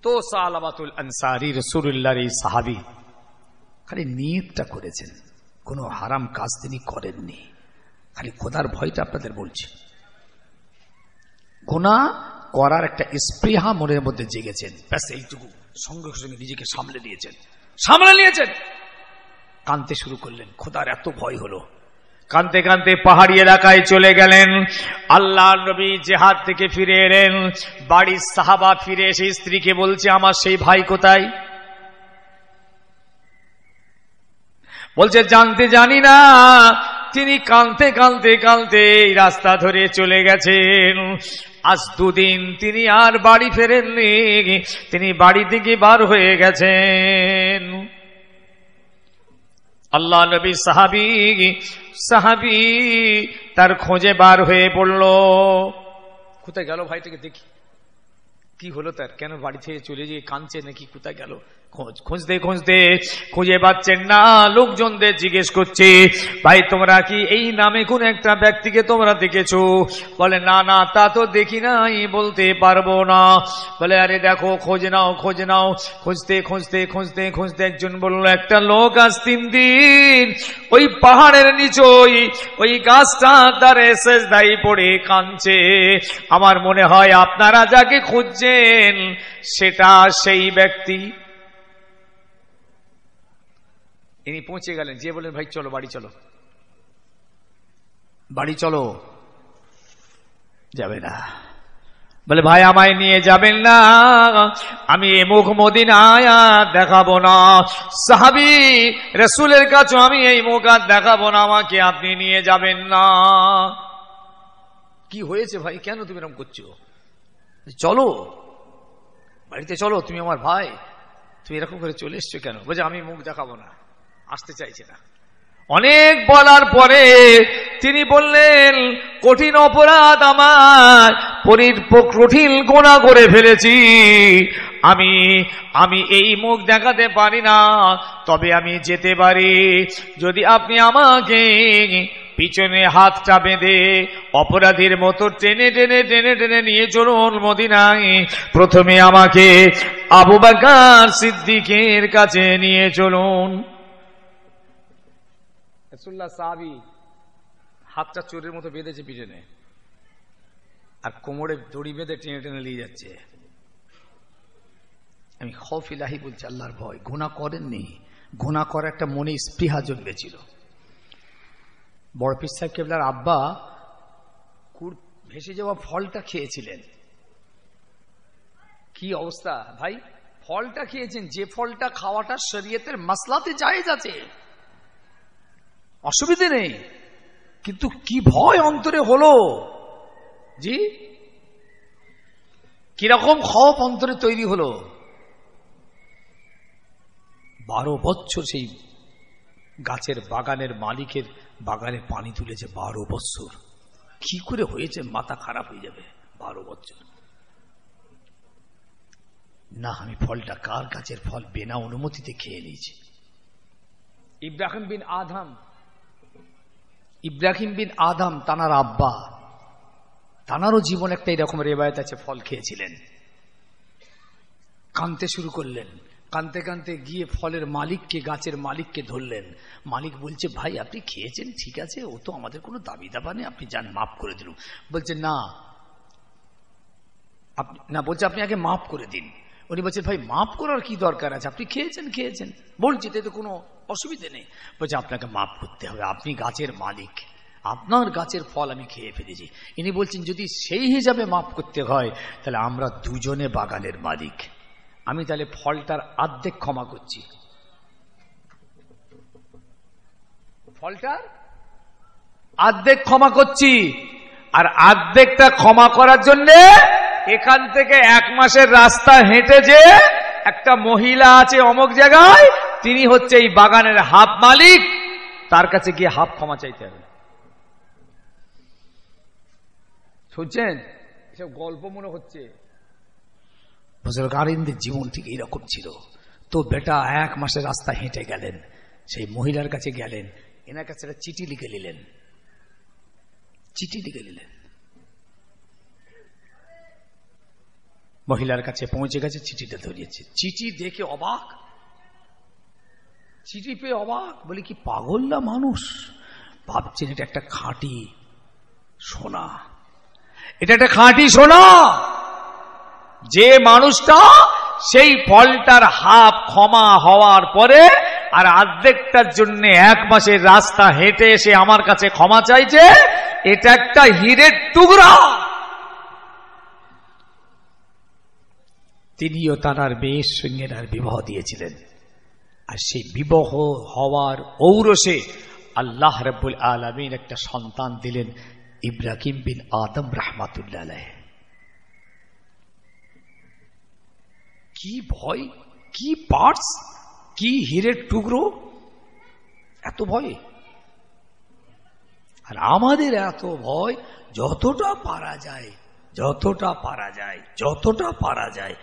তো সালাবাতুল আনসারি রসুল্লাহ এই সাহাবি খালি নিয়তটা করেছেন কোন হারাম কাজ তিনি করেননি খালি খোদার ভয়টা আপনাদের বলছি গোনা করার একটা স্পৃহা মনের মধ্যে জেগেছেন ব্যাস এইটুকু সঙ্গে সঙ্গে নিজেকে সামলে নিয়েছেন সামলে নিয়েছেন কানতে শুরু করলেন খোদার এত ভয় হলো কানতে কানতে পাহাড়ি এলাকায় চলে গেলেন আল্লাহ নবী জেহাদ থেকে ফিরে এলেন বাড়ির সাহাবা ফিরে এসে স্ত্রীকে বলছে আমার সেই ভাই কোথায় বলছে জানতে জানি না তিনি কানতে কানতে কানতে এই রাস্তা ধরে চলে গেছেন আজ দুদিন তিনি আর বাড়ি ফেরেননি তিনি বাড়ি থেকে বার হয়ে গেছেন আল্লাহ নবী সাহাবি সাহাবি তার খোঁজে বার হয়ে পড়ল কোথায় গেল ভাইটাকে দেখি কি হলো তার কেন বাড়ি থেকে চলে যেয়ে কাঁদছে নাকি কোথায় গেল খোঁজ খুঁজতে খুঁজতে খুঁজে পাচ্ছেন না লোকজনদের জিজ্ঞেস করছে ভাই তোমরা কি এই নামে কোন একটা ব্যক্তিকে তোমরা দেখেছো বলে না না তা তো দেখি নাই বলতে পারবো না বলে আরে দেখো খোঁজ নাও খোঁজ নাও খুঁজতে খুঁজতে খুঁজতে খুঁজতে একজন বললো একটা লোক আজ তিন দিন ওই পাহাড়ের নিচই ওই গাছটা তারে শেষ দায়ী পড়ে কাঁদছে আমার মনে হয় আপনারা যাকে খুঁজছেন সেটা সেই ব্যক্তি ইনি পৌঁছে গেলেন যে বললেন ভাই চলো বাড়ি চলো বাড়ি চলো যাবে না বলে ভাই আমায় নিয়ে যাবেন না আমি এ মুখ আয়া দেখাবো না সাহাবি রসুলের কাছে আমি এই মুখ আর দেখাবো না আমাকে আপনি নিয়ে যাবেন না কি হয়েছে ভাই কেন তুমি এরকম করছো চলো বাড়িতে চলো তুমি আমার ভাই তুমি এরকম করে চলে এসছো কেন বলছে আমি মুখ দেখাবো না আসতে চাইছে না অনেক বলার পরে তিনি বললেন কঠিন অপরাধ আমার কঠিন গোনা করে ফেলেছি আমি আমি এই মুখ দেখাতে পারি না তবে আমি যেতে পারি যদি আপনি আমাকে পিছনে হাতটা বেঁধে অপরাধীর মতো টেনে টেনে টেনে টেনে নিয়ে চলুন মদিনায় প্রথমে আমাকে আবু বাকার সিদ্দিকের কাছে নিয়ে চলুন রসুল্লাহ সাহাবি হাতটা চোরের মতো বেঁধেছে পিছনে আর কোমরে দড়ি বেঁধে টেনে টেনে নিয়ে যাচ্ছে আমি হফিলাহি বলছি আল্লাহর ভয় গোনা করেননি গোনা করার একটা মনে স্পৃহা জন্মেছিল বড়পির সাহেব কেবলার আব্বা কুর ভেসে যাওয়া ফলটা খেয়েছিলেন কি অবস্থা ভাই ফলটা খেয়েছেন যে ফলটা খাওয়াটা শরীয়তের মাসলাতে জায়েজ আছে অসুবিধে নেই কিন্তু কি ভয় অন্তরে হলো জি কিরকম খপ অন্তরে তৈরি হলো বারো বছর সেই গাছের বাগানের মালিকের বাগানে পানি তুলেছে বারো বছর কি করে হয়েছে মাথা খারাপ হয়ে যাবে বারো বছর না আমি ফলটা কার গাছের ফল বিনা অনুমতিতে খেয়ে নিয়েছি ইব্রাহিম বিন আধাম ইব্রাহিম বিন আদাম তানার আব্বা তানারও জীবন একটা এরকম রেবায়ত আছে ফল খেয়েছিলেন কানতে শুরু করলেন কানতে কানতে গিয়ে ফলের মালিককে গাছের মালিককে ধরলেন মালিক বলছে ভাই আপনি খেয়েছেন ঠিক আছে ও তো আমাদের কোনো দাবি দাবা নেই আপনি যান মাফ করে দিলুন বলছে না আপনি না বলছে আপনি আগে মাফ করে দিন উনি বলছেন ভাই মাফ করার কি দরকার আছে আপনি খেয়েছেন খেয়েছেন বলছি তো কোনো অসুবিধে নেই বলছে আপনাকে মাফ করতে হবে আপনি গাছের মালিক আপনার গাছের ফল আমি খেয়ে ফেলেছি ইনি বলছেন যদি সেই হিসাবে মাফ করতে হয় তাহলে আমরা দুজনে বাগানের মালিক আমি তাহলে ফলটার আর্ধেক ক্ষমা করছি ফলটার আর্ধেক ক্ষমা করছি আর আর্ধেকটা ক্ষমা করার জন্য এখান থেকে এক মাসের রাস্তা হেঁটে যে একটা মহিলা আছে অমক জায়গায় তিনি হচ্ছে এই বাগানের হাফ মালিক তার কাছে গিয়ে হাফ ক্ষমা চাইতে হবে শুনছেন এসব গল্প মনে হচ্ছে গারিন্দের জীবন ঠিক এইরকম ছিল তো বেটা এক মাসের রাস্তা হেঁটে গেলেন সেই মহিলার কাছে গেলেন এনার কাছে একটা চিঠি লিখে নিলেন চিঠি লিখে নিলেন মহিলার কাছে পৌঁছে গেছে চিঠিটা ধরিয়েছে চিঠি দেখে অবাক চিঠি পেয়ে অবাক বলি কি পাগল না মানুষ ভাবছেন এটা একটা খাঁটি সোনা এটা একটা খাঁটি সোনা যে মানুষটা সেই ফলটার হাফ ক্ষমা হওয়ার পরে আর আর্ধেকটার জন্য এক মাসের রাস্তা হেঁটে এসে আমার কাছে ক্ষমা চাইছে এটা একটা হীরের টুকরা তিনিও তার আর মেয়ের সঙ্গে তার বিবাহ দিয়েছিলেন আর সেই বিবাহ হওয়ার ঔরসে আল্লাহ রব্বুল আলমিন একটা সন্তান দিলেন ইব্রাহিম বিন আদম রাহমাতুল্লাহ কি ভয় কি পার্টস কি হীরের টুকরো এত ভয় আর আমাদের এত ভয় যতটা পারা যায় যতটা পারা যায় যতটা পারা যায়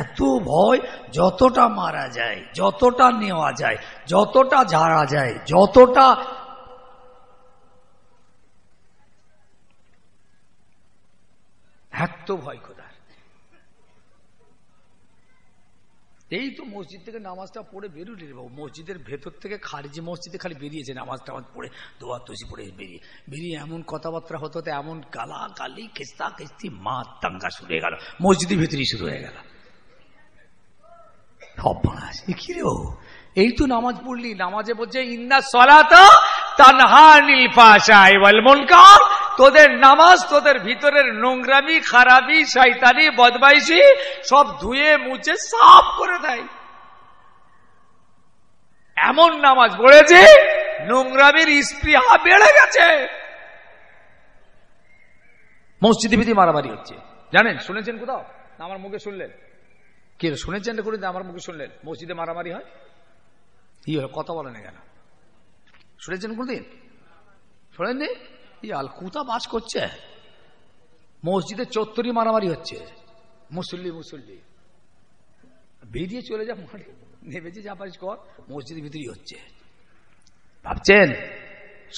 এত ভয় যতটা মারা যায় যতটা নেওয়া যায় যতটা ঝাড়া যায় যতটা এত ভয় খোদার এই তো মসজিদ থেকে নামাজটা পড়ে বেরোলি রে বাবু মসজিদের ভেতর থেকে খারিজি মসজিদে খালি বেরিয়েছে নামাজ টামাজ পড়ে দোয়া তুষি পড়ে বেরিয়ে বেরিয়ে এমন কথাবার্তা হতো হতে এমন গালা গালি খিস্তা খিস্তি মা তাঙ্গা শুরু হয়ে গেল মসজিদের ভেতরেই শুরু হয়ে গেল এই তো নামাজ পড়লি নামাজে বলছে ইন্না সলাতা তোদের নামাজ তোদের ভিতরের নোংরামি খারাপি শয়তানি বদমাইশি সব ধুয়ে মুছে সাফ করে দেয় এমন নামাজ পড়েছে নোংরামির স্পৃহা বেড়ে গেছে মসজিদে ভিতরে মারামারি হচ্ছে জানেন শুনেছেন কোথাও আমার মুখে শুনলেন কে শুনেছেন করে আমার মুখে শুনলেন মসজিদে মারামারি হয় ই হয় কথা বলে না কেন শুনেছেন কোনদিন শোনেননি ই আল কুতা বাস করছে মসজিদে চত্বরই মারামারি হচ্ছে মুসল্লি মুসল্লি বেরিয়ে চলে যা মাঠে নেমেছে যা পারিস কর মসজিদের ভিতরেই হচ্ছে ভাবছেন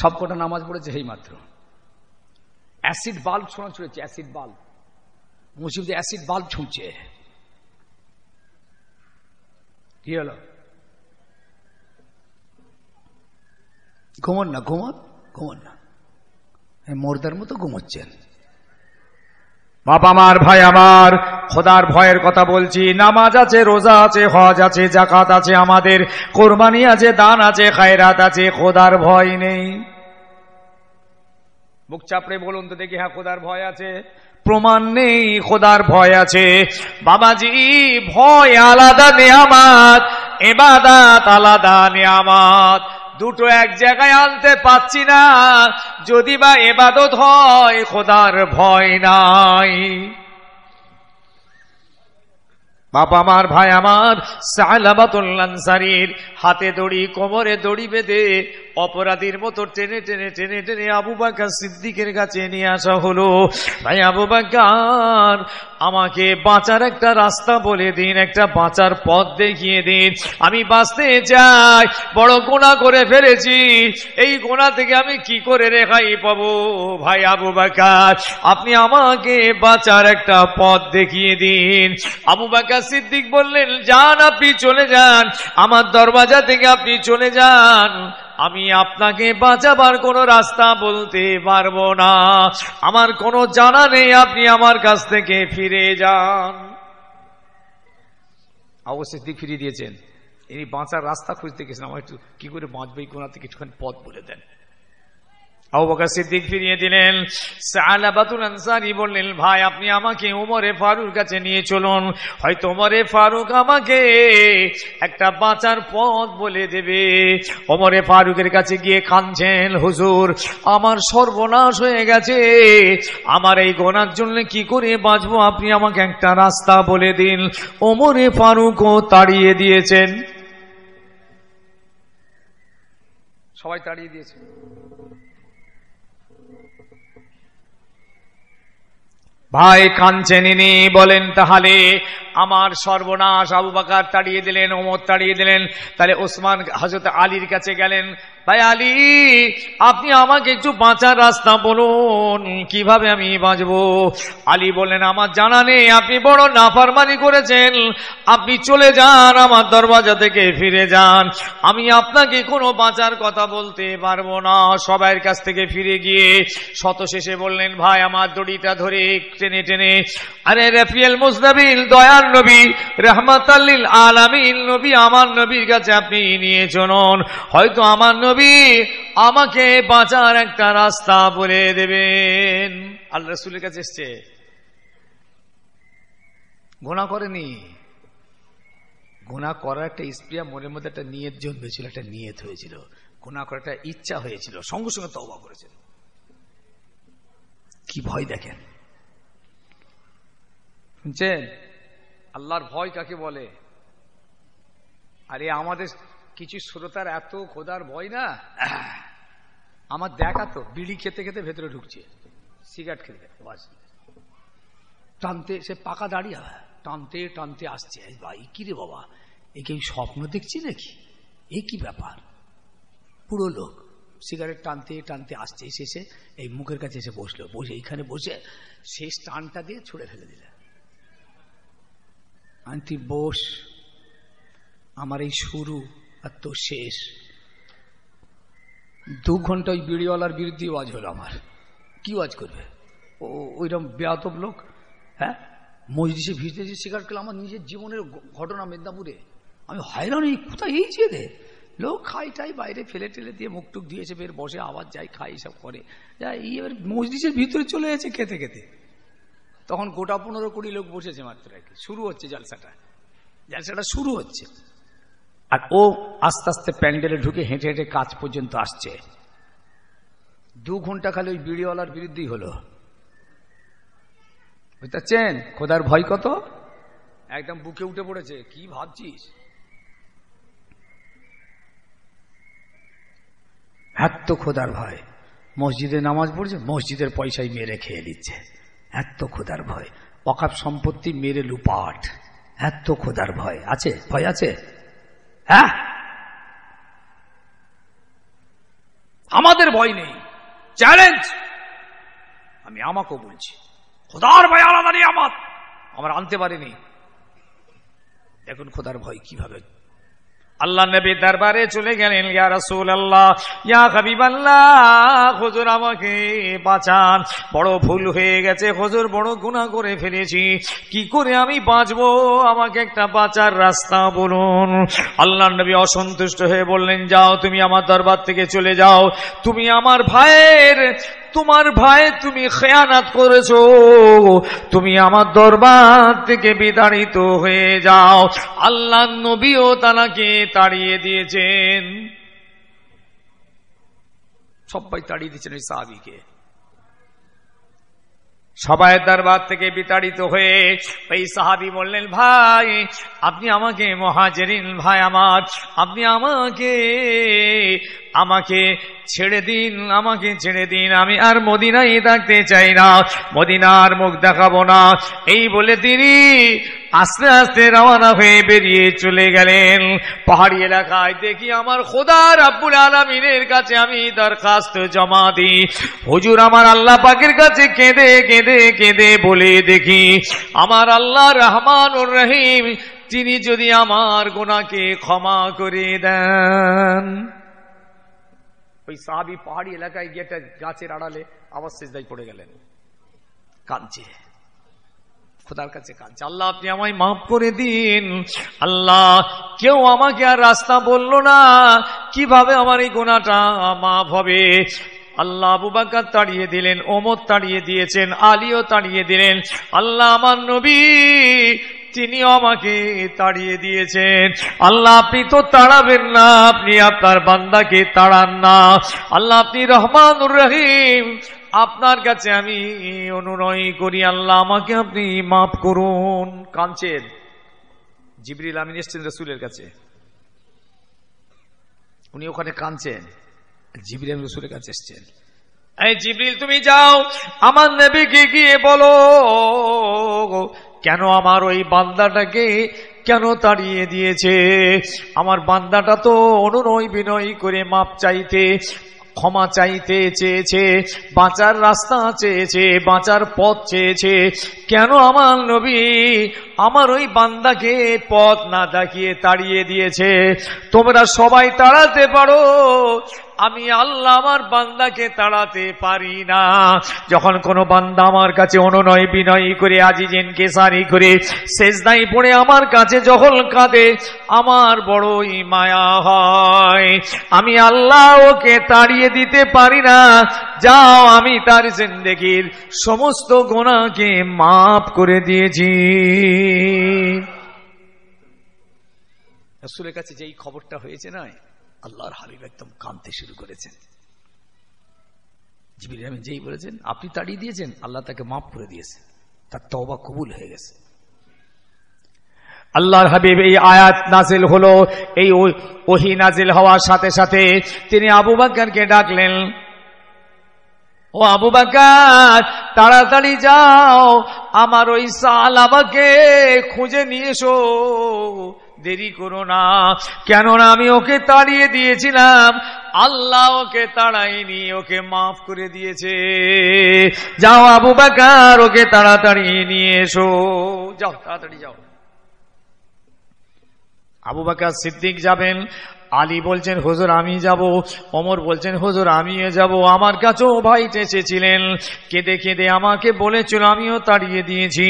সবকটা নামাজ পড়েছে সেই মাত্র অ্যাসিড বাল্ব শোনা ছুঁড়েছে অ্যাসিড বাল্ব মসজিদে অ্যাসিড বাল্ব ছুঁচে কি হলো ঘুমন না ঘুমন ঘুমন না মোর্দার মতো ঘুমোচ্ছেন বাবা মার ভাই আমার খোদার ভয়ের কথা বলছি নামাজ আছে রোজা আছে হজ আছে জাকাত আছে আমাদের কোরবানি আছে দান আছে খায়রাত আছে খোদার ভয় নেই বুক চাপড়ে বলুন তো দেখি হ্যাঁ খোদার ভয় আছে প্রমাণ নেই খোদার ভয় আছে বাবাজি ভয় আলাদা নেয়ামাত এবাদাত আলাদা নেয়ামাত দুটো এক জায়গায় আনতে পাচ্ছি না যদি বা এবাদত হয় খোদার ভয় নাই বাবা আমার ভাই আমার সারির হাতে দড়ি কোমরে দড়ি বেঁধে অপরাধীর মতো টেনে টেনে টেনে টেনে আবু বাক্কার সিদ্দিকের কাছে নিয়ে আসা হলো ভাই আবু বাক্কার আমাকে বাঁচার একটা রাস্তা বলে দিন একটা বাঁচার পথ দেখিয়ে দিন আমি বাঁচতে চাই বড় গোনা করে ফেলেছি এই গোনা থেকে আমি কি করে রেখাই পাবো ভাই আবু বাকার আপনি আমাকে বাঁচার একটা পথ দেখিয়ে দিন আবু বাকার সিদ্দিক বললেন যান আপনি চলে যান আমার দরওয়াজা থেকে আপনি চলে যান আমি আপনাকে বাঁচাবার কোনো রাস্তা বলতে পারবো না আমার কোনো জানা নেই আপনি আমার কাছ থেকে ফিরে যান অবশ্যই দিক ফিরিয়ে দিয়েছেন ইনি বাঁচার রাস্তা খুঁজতে গেছেন আমার একটু কি করে বাঁচবে কোনো থেকে কিছুক্ষণ পথ বলে দেন আবুবকর সিদ্দিক ফিরিয়ে দিলেন সালাবাতুল আনসারি বললেন ভাই আপনি আমাকে উমরে ফারুক কাছে নিয়ে চলুন হয়তো উমরে ফারুক আমাকে একটা বাঁচার পথ বলে দেবে ওমরে ফারুকের কাছে গিয়ে খানছেন হুজুর আমার সর্বনাশ হয়ে গেছে আমার এই গোনার জন্য কি করে বাঁচবো আপনি আমাকে একটা রাস্তা বলে দিন ওমরে ফারুকও তাড়িয়ে দিয়েছেন সবাই তাড়িয়ে দিয়েছে ভাই কাঞ্চেনিনি বলেন তাহলে আমার সর্বনাশ আবু বাকার তাড়িয়ে দিলেন ওমর তাড়িয়ে দিলেন তাহলে ওসমান হজরত আলীর কাছে গেলেন ভাই আলী আপনি আমাকে একটু বাঁচার রাস্তা বলুন কিভাবে আমি বাঁচব আলী বললেন আমার জানা নেই আপনি বড় নাফারমানি করেছেন আপনি চলে যান আমার দরওয়াজা থেকে ফিরে যান আমি আপনাকে কোনো বাঁচার কথা বলতে পারবো না সবাইয়ের কাছ থেকে ফিরে গিয়ে শত শেষে বললেন ভাই আমার দড়িটা ধরে টেনে টেনে আরে রেফিয়েল মুসদাবিল দয়ার নবী রহমাতাল্লিল আলামিন নবী আমার নবীর কাছে আপনি নিয়ে চলুন হয়তো আমার নবী আমাকে বাঁচার একটা রাস্তা বলে দেবেন আল্লাহ রসুলের কাছে এসছে গোনা করেনি গোনা করার একটা স্পিয়া মনের মধ্যে একটা নিয়ত জন্মেছিল একটা নিয়ত হয়েছিল গোনা করার একটা ইচ্ছা হয়েছিল সঙ্গে সঙ্গে তবা করেছিল কি ভয় দেখেন শুনছেন আল্লাহর ভয় কাকে বলে আরে আমাদের কিছু শ্রোতার এত খোদার ভয় না আমার দেখা তো বিড়ি খেতে খেতে ভেতরে ঢুকছে সিগারেট খেতে বাস টানতে সে পাকা দাঁড়িয়ে হ্যাঁ, টানতে টানতে আসছে ভাই কি রে বাবা একে স্বপ্ন দেখছি নাকি এ কি ব্যাপার পুরো লোক সিগারেট টানতে টানতে আসছে শেষে এই মুখের কাছে এসে বসলো বসে এইখানে বসে শেষ টানটা দিয়ে ছুড়ে ফেলে দিল আন্টি বোস আমার এই শুরু আর তো শেষ দু ঘন্টা ওই বিড়িওয়ালার বিরুদ্ধে ওয়াজ হলো আমার কি ওয়াজ করবে ও ওইরকম বেয়াতব লোক হ্যাঁ মসজিদে ভিজতে যে শিকার করলে আমার নিজের জীবনের ঘটনা মেদিনীপুরে আমি হয়রান এই কোথায় এই দে লোক খাই টাই বাইরে ফেলে টেলে দিয়ে মুখটুক দিয়েছে বের বসে আবার যায় খাই সব করে যা এই এবার মসজিদের ভিতরে চলে গেছে খেতে খেতে তখন গোটা পনেরো কোটি লোক বসেছে মাত্র আর কি শুরু হচ্ছে জালসাটা জালসাটা শুরু হচ্ছে আর ও আস্তে আস্তে প্যান্ডেলে ঢুকে হেঁটে হেঁটে কাজ পর্যন্ত আসছে দু ঘন্টা খালি ওই বিড়িওয়ালার বিরুদ্ধেই হলো বুঝতে পারছেন খোদার ভয় কত একদম বুকে উঠে পড়েছে কি ভাবছিস এত খোদার ভয় মসজিদে নামাজ পড়ছে মসজিদের পয়সাই মেরে খেয়ে নিচ্ছে এত খোদার ভয় অকাপ সম্পত্তি মেরে লুপাট এত খোদার ভয় আছে ভয় আছে হ্যাঁ আমাদের ভয় নেই চ্যালেঞ্জ আমি আমাকেও বলছি খোদার ভয় আলাদা নেই আমার আমার আনতে পারিনি দেখুন খোদার ভয় কিভাবে আল্লাহ নবী দরবারে চলে গেলেন ইয়া রাসূল আল্লাহ ইয়া হাবিব আল্লাহ হুজুর আমাকে বাঁচান বড় ভুল হয়ে গেছে হুজুর বড় গুনাহ করে ফেলেছি কি করে আমি বাঁচবো আমাকে একটা বাঁচার রাস্তা বলুন আল্লাহ নবী অসন্তুষ্ট হয়ে বললেন যাও তুমি আমার দরবার থেকে চলে যাও তুমি আমার ভাইয়ের তোমার ভাই তুমি খেয়ানাত করেছ তুমি আমার দরবার থেকে বিতাড়িত হয়ে যাও আল্লাহ নবীও তানাকে তাড়িয়ে দিয়েছেন সবাই তাড়িয়ে দিয়েছেন ওই সাহাবিকে সবাই দরবার থেকে বিতাড়িত হয়ে ওই সাহাবি বললেন ভাই আপনি আমাকে মহাজেরিন ভাই আমার আপনি আমাকে আমাকে ছেড়ে দিন আমাকে ছেড়ে দিন আমি আর মদিনাই থাকতে চাই না মদিনার মুখ দেখাবো না এই বলে তিনি আস্তে আস্তে রওনা হয়ে বেরিয়ে চলে গেলেন পাহাড়ি এলাকায় দেখি আমার খোদা রাব্বুল আলমিনের কাছে আমি দরখাস্ত জমা দিই হুজুর আমার আল্লাহ পাকের কাছে কেঁদে কেঁদে কেঁদে বলে দেখি আমার আল্লাহ রহমান রহিম তিনি যদি আমার গোনাকে ক্ষমা করে দেন ওই সাহাবি পাহাড়ি এলাকায় গিয়ে একটা গাছের আড়ালে আবার সেজদাই পড়ে গেলেন কাঁদছে খোদার কাছে কাঁদছে আল্লাহ আপনি আমায় মাফ করে দিন আল্লাহ কেউ আমাকে আর রাস্তা বলল না কিভাবে আমার এই গোনাটা মাফ হবে আল্লাহ আবু তাড়িয়ে দিলেন ওমর তাড়িয়ে দিয়েছেন আলীও তাড়িয়ে দিলেন আল্লাহ আমার নবী তিনি আমাকে তাড়িয়ে দিয়েছেন আল্লাহ আপনি তো তাড়াবেন না আপনি আপনার বান্দাকে তাড়ান না আল্লাহ আপনি রহমানুর রহিম আপনার কাছে আমি অনুনয় করি আল্লাহ আমাকে আপনি মাফ করুন কাঁদছেন জিবরিল আমিন এসছেন রসুলের কাছে উনি ওখানে কাঁদছেন জিবরিল রসুলের কাছে এসছেন এই জিবরিল তুমি যাও আমার নেবিকে গিয়ে বলো কেন আমার ওই বান্দাটাকে কেন তাড়িয়ে দিয়েছে আমার বান্দাটা তো অনুনয় বিনয় করে মাপ চাইতে ক্ষমা চাইতে চেয়েছে বাঁচার রাস্তা চেয়েছে বাঁচার পথ চেয়েছে কেন আমার নবী আমার ওই বান্দাকে পথ না দেখিয়ে তাড়িয়ে দিয়েছে তোমরা সবাই তাড়াতে পারো আমি আল্লাহ আমার বান্দাকে তাড়াতে পারি না যখন কোনো বান্দা আমার কাছে অনুনয় বিনয়ী করে আজিজেনকে সারি করে শেষদাই পড়ে আমার কাছে যখন কাঁদে আমার বড়ই মায়া হয় আমি আল্লাহ ওকে তাড়িয়ে দিতে পারি না যাও আমি তার জিন্দেগির সমস্ত গোনাকে মাফ করে দিয়েছি রাসুলের কাছে যেই খবরটা হয়েছে নয় আল্লাহর হাবিব একদম কাঁদতে শুরু করেছেন জিবির রহমান যেই বলেছেন আপনি তাড়িয়ে দিয়েছেন আল্লাহ তাকে মাফ করে দিয়েছে তার তবা কবুল হয়ে গেছে আল্লাহর হাবিব এই আয়াত নাজিল হলো এই ওহি নাজিল হওয়ার সাথে সাথে তিনি আবু বাগানকে ডাকলেন ও আবু বাকার তাড়াতাড়ি যাও আমার ওই সাল আমাকে খুঁজে নিয়ে এসো দেরি করো না কেননা আমি ওকে তাড়িয়ে দিয়েছিলাম আল্লাহ ওকে তাড়াইনি ওকে মাফ করে দিয়েছে যাও আবু বাকার ওকে তাড়াতাড়ি নিয়ে এসো যাও তাড়াতাড়ি যাও আবু বাকা সিদ্দিক যাবেন আলী বলছেন হুজুর আমি যাব অমর বলছেন হুজুর আমিও যাব আমার কাছেও ভাই চেঁচেছিলেন কেঁদে কেঁদে আমাকে বলেছিল আমিও তাড়িয়ে দিয়েছি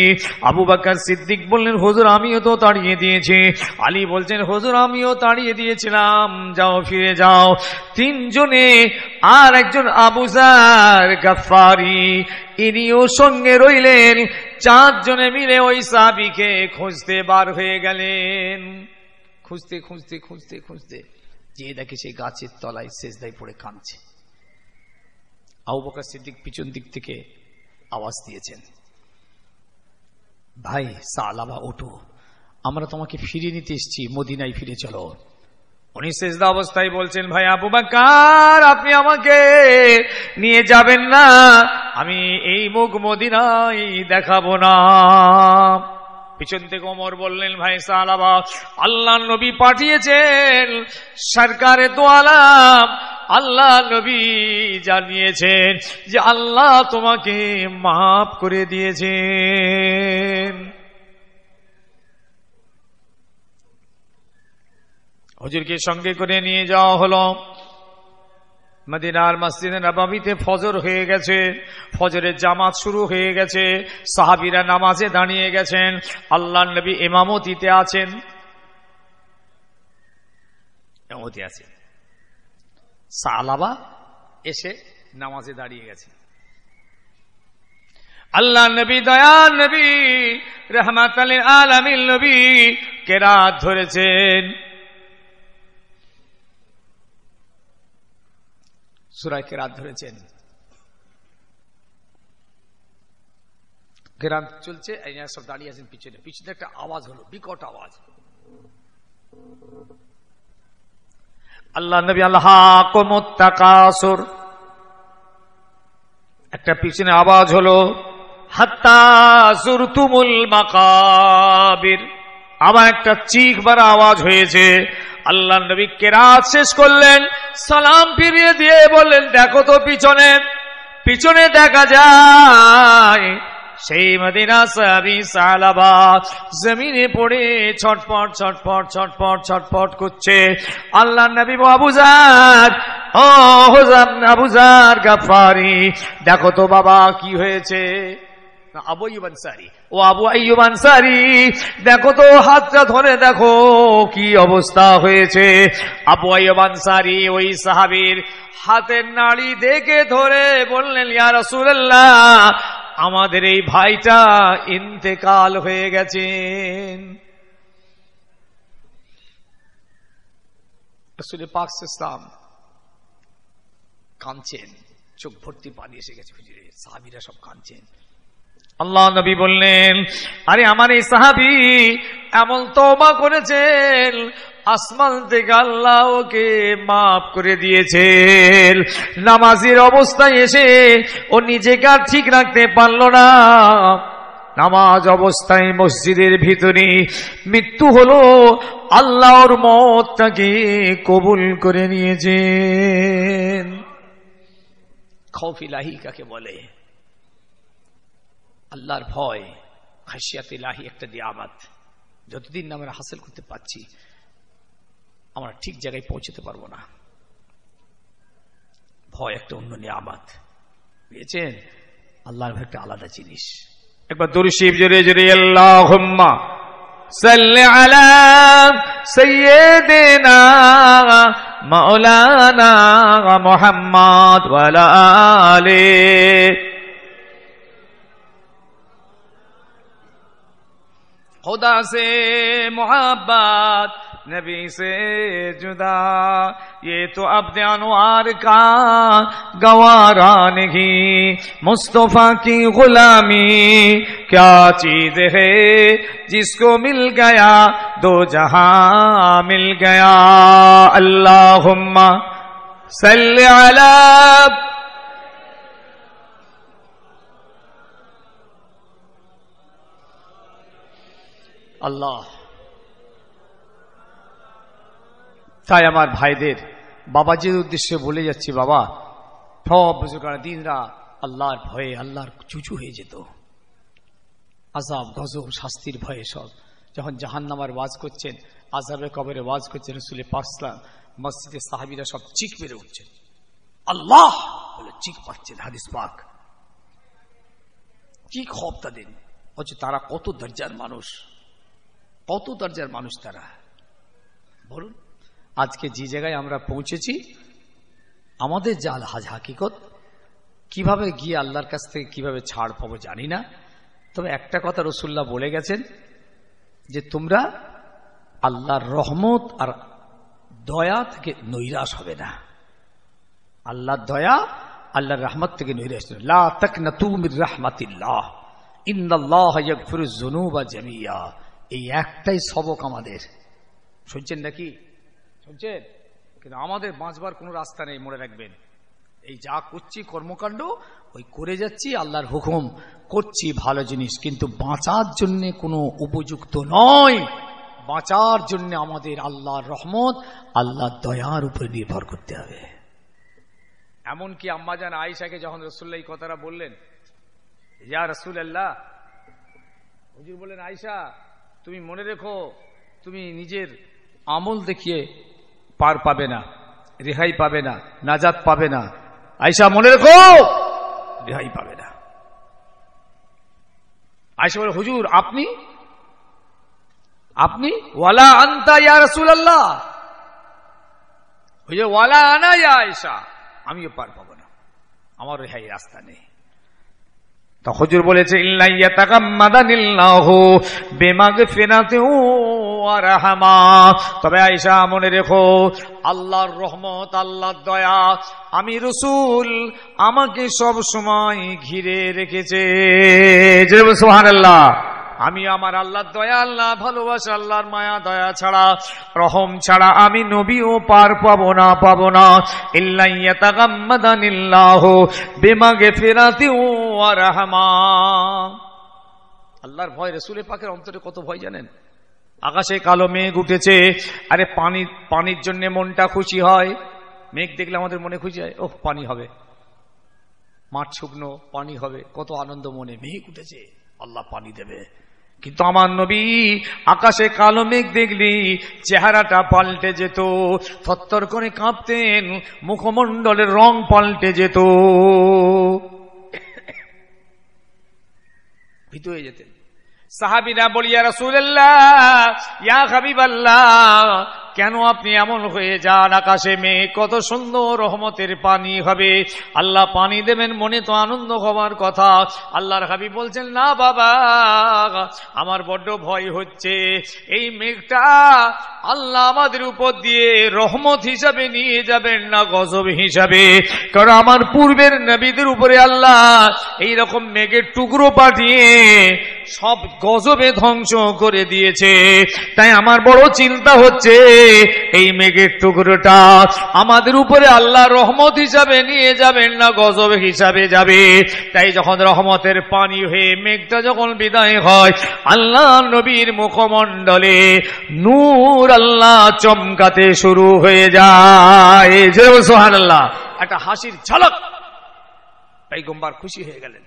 আবু বাকার সিদ্দিক বললেন হুজুর আমিও তো তাড়িয়ে দিয়েছি আলী বলছেন হুজুর আমিও তাড়িয়ে দিয়েছিলাম যাও ফিরে যাও তিনজনে আর একজন আবুজার গাফারি ইনিও সঙ্গে রইলেন চারজনে মিলে ওই সাবিকে খুঁজতে বার হয়ে গেলেন খুঁজতে খুঁজতে খুঁজতে খুঁজতে যে দেখে সেই গাছের তলায় শেষদায় পড়ে কাঁদছে আবু সিদ্দিক পিছন দিক থেকে আওয়াজ দিয়েছেন ভাই সালাবা ওটু আমরা তোমাকে ফিরিয়ে নিতে এসছি মদিনায় ফিরে চলো উনি শেষদা অবস্থায় বলছেন ভাই আবু বাকার আপনি আমাকে নিয়ে যাবেন না আমি এই মুখ মদিনায় দেখাবো না পিছন থেকে অমর বললেন ভাই সালাবা আল্লাহ নবী পাঠিয়েছেন সরকারে তো আলাম আল্লাহ নবী জানিয়েছেন যে আল্লাহ তোমাকে মাফ করে দিয়েছেন হজুরকে সঙ্গে করে নিয়ে যাওয়া হলো মদিনার মসজিদে নবাবিতে ফজর হয়ে গেছে ফজরের জামাত শুরু হয়ে গেছে সাহাবিরা নামাজে দাঁড়িয়ে গেছেন আল্লাহ নবী এমামতিতে আছেন এমামতি আছেন সালাবা এসে নামাজে দাঁড়িয়ে গেছে আল্লাহ নবী দয়া নবী রহমাত আলমিল নবী কেরাত ধরেছেন সুরায় কেরাত ধরেছেন চলছে সব দাঁড়িয়ে আছেন পিছনে পিছনে একটা আওয়াজ হলো বিকট আওয়াজ আল্লাহ নবী আল্লাহ একটা পিছনে আওয়াজ হলো হাত্তাসুরতুমুল মাকাবির আবার একটা চিক বার আওয়াজ হয়েছে আল্লাহ নবী কেরাত শেষ করলেন সালাম ফিরিয়ে দিয়ে বললেন দেখো তো পিছনে পিছনে দেখা যায় সেই মদিনা সাবি সালাবা জমিনে পড়ে ছটপট ছটপট ছটপট ছটপট করছে আল্লাহ নবী আবুজার ও হোজান আবুজার গাফারি দেখো তো বাবা কি হয়েছে দেখো তো হাতটা ধরে দেখো কি অবস্থা হয়েছে আবু ওই হাতের নাড়ি দেখে ধরে বললেন আমাদের এই ভাইটা ইন্তেকাল হয়ে গেছেন কাঁদছেন চোখ ভর্তি পানি এসে গেছে সাহাবিরা সব কাঁদছেন আল্লাহ নবী বললেন আরে আমার এই সাহাবি এমন তবা করেছেন আসমান থেকে আল্লাহ ওকে মাফ করে দিয়েছেন নামাজের অবস্থায় এসে ও নিজেকে আর ঠিক রাখতে পারল না নামাজ অবস্থায় মসজিদের ভিতরে মৃত্যু হল আল্লাহর মত তাকে কবুল করে নিয়েছেন খফিলাহি কাকে বলে আল্লাহর ভয় খাসিয়াত ইলাহি একটা দিয়ামাত যতদিন না আমরা হাসিল করতে পারছি আমরা ঠিক জায়গায় পৌঁছতে পারবো না ভয় একটা অন্য আবাদ পেয়েছেন আল্লাহর ভয় একটা আলাদা জিনিস একবার দরি জরে জরে আল্লাহ আল্লাহ সাল্লে আলা সৈয়দেনা মাওলানা মোহাম্মদ ওয়ালা আলে خدا سے محبت نبی سے جدا یہ تو اپنے انوار کا گوارا نہیں مصطفیٰ کی غلامی کیا چیز ہے جس کو مل گیا دو جہاں مل گیا اللہ سلیہ আল্লাহ তাই আমার ভাইদের বাবাজির উদ্দেশ্যে বলে যাচ্ছি বাবা সব বুঝুকার দিনরা আল্লাহর ভয়ে আল্লাহর চুচু হয়ে যেত আজাব গজব শাস্তির ভয়ে সব যখন জাহান্নামার ওয়াজ করছেন আজাবে কবরে ওয়াজ করছেন রসুলে পাসলাম মসজিদে সাহাবিরা সব চিক মেরে উঠছেন আল্লাহ বলে চিক পাচ্ছেন হাদিস পাক কি খব তাদের অথচ তারা কত দরজার মানুষ কত দরজার মানুষ তারা বলুন আজকে যে জায়গায় আমরা পৌঁছেছি আমাদের জাল হাজ হাকিকত কিভাবে গিয়ে আল্লাহর কাছ থেকে কিভাবে ছাড় পাবো জানি না তবে একটা কথা রসুল্লাহ বলে গেছেন যে তোমরা আল্লাহর রহমত আর দয়া থেকে নৈরাশ হবে না আল্লাহর দয়া আল্লাহর রহমত থেকে নৈরাশ লা তাকনাতু মির রাহমাতিল্লাহ ইন্নাল্লাহ ইয়াগফিরুজ জুনুবা জামিয়া এই একটাই সবক আমাদের শুনছেন নাকি শুনছেন কিন্তু আমাদের বাঁচবার কোনো রাস্তা নেই মনে রাখবেন এই যা করছি কর্মকাণ্ড ওই করে যাচ্ছি আল্লাহর হুকুম করছি ভালো জিনিস কিন্তু বাঁচার জন্য কোনো উপযুক্ত নয় বাঁচার জন্য আমাদের আল্লাহর রহমত আল্লাহর দয়ার উপরে নির্ভর করতে হবে এমনকি আম্মাজান আয়েশাকে যখন রসুল্লাহ কথাটা বললেন ইয়া রসুল আল্লাহ হুজুর বললেন আয়েশা তুমি মনে রেখো তুমি নিজের আমল দেখিয়ে পার পাবে না রেহাই পাবে না নাজাত পাবে না আয়সা মনে রেখো রেহাই পাবে না আয়সা বলে হুজুর আপনি আপনি ওয়ালা আন্তা ইয়া রাসূলুল্লাহ হুজুর ওয়ালা আনা ইয়া আয়সা আমিও পার পাবো না আমার রেহাই রাস্তা নেই হজুর বলেছে ইল্লাইয়া তবে আয়েশা মনে রেখো আল্লাহর রহমত আল্লাহর দয়া আমি রসুল আমাকে সব সময় ঘিরে রেখেছে আল্লাহ আমি আমার আল্লাহ দয়া আল্লাহ ভালোবাসা আল্লাহর মায়া দয়া ছাড়া রহম ছাড়া আমি নবীও পার পাবো না পাবো না ইল্লাইয়া তাগাম্মাদানিল্লাহ বেমাগে ফেরাতেও রাহমা আল্লাহর ভয় রেসুলে পাখের অন্তরে কত ভয় জানেন আকাশে কালো মেঘ উঠেছে আরে পানি পানির জন্য মনটা খুশি হয় মেঘ দেখলে আমাদের মনে খুশি হয় ওহ পানি হবে মাঠ শুকনো পানি হবে কত আনন্দ মনে মেঘ উঠেছে আল্লাহ পানি দেবে কিন্তু আমার নবী আকাশে কালো মেঘ দেখলি চেহারাটা পাল্টে যেত ফত্তর করে কাঁপতেন মুখমণ্ডলের রং পাল্টে যেত ভীত হয়ে যেতেন সাহাবিরা বলিয়া রাসুল্লাহ ইয়া হাবিবাল্লাহ কেন আপনি এমন হয়ে যান আকাশে মেয়ে কত সুন্দর রহমতের পানি হবে আল্লাহ পানি দেবেন মনে তো আনন্দ হওয়ার কথা আল্লাহর হাবি বলছেন না বাবা আমার বড্ড ভয় হচ্ছে এই মেঘটা আল্লাহ আমাদের উপর দিয়ে রহমত হিসাবে নিয়ে যাবেন না গজব হিসাবে কারণ আমার পূর্বের নবীদের উপরে আল্লাহ এই রকম মেঘের টুকরো পাঠিয়ে সব গজবে ধ্বংস করে দিয়েছে তাই আমার বড় চিন্তা হচ্ছে এই মেঘের টুকরোটা আমাদের উপরে আল্লাহ রহমত হিসাবে নিয়ে যাবেন না গজব হিসাবে যাবে তাই যখন রহমতের পানি হয়ে মেঘটা যখন বিদায় হয় আল্লাহ নবীর মুখমন্ডলে নূর আল্লাহ চমকাতে শুরু হয়ে যায় সোহান আল্লাহ একটা হাসির ঝলক পেগম্বার খুশি হয়ে গেলেন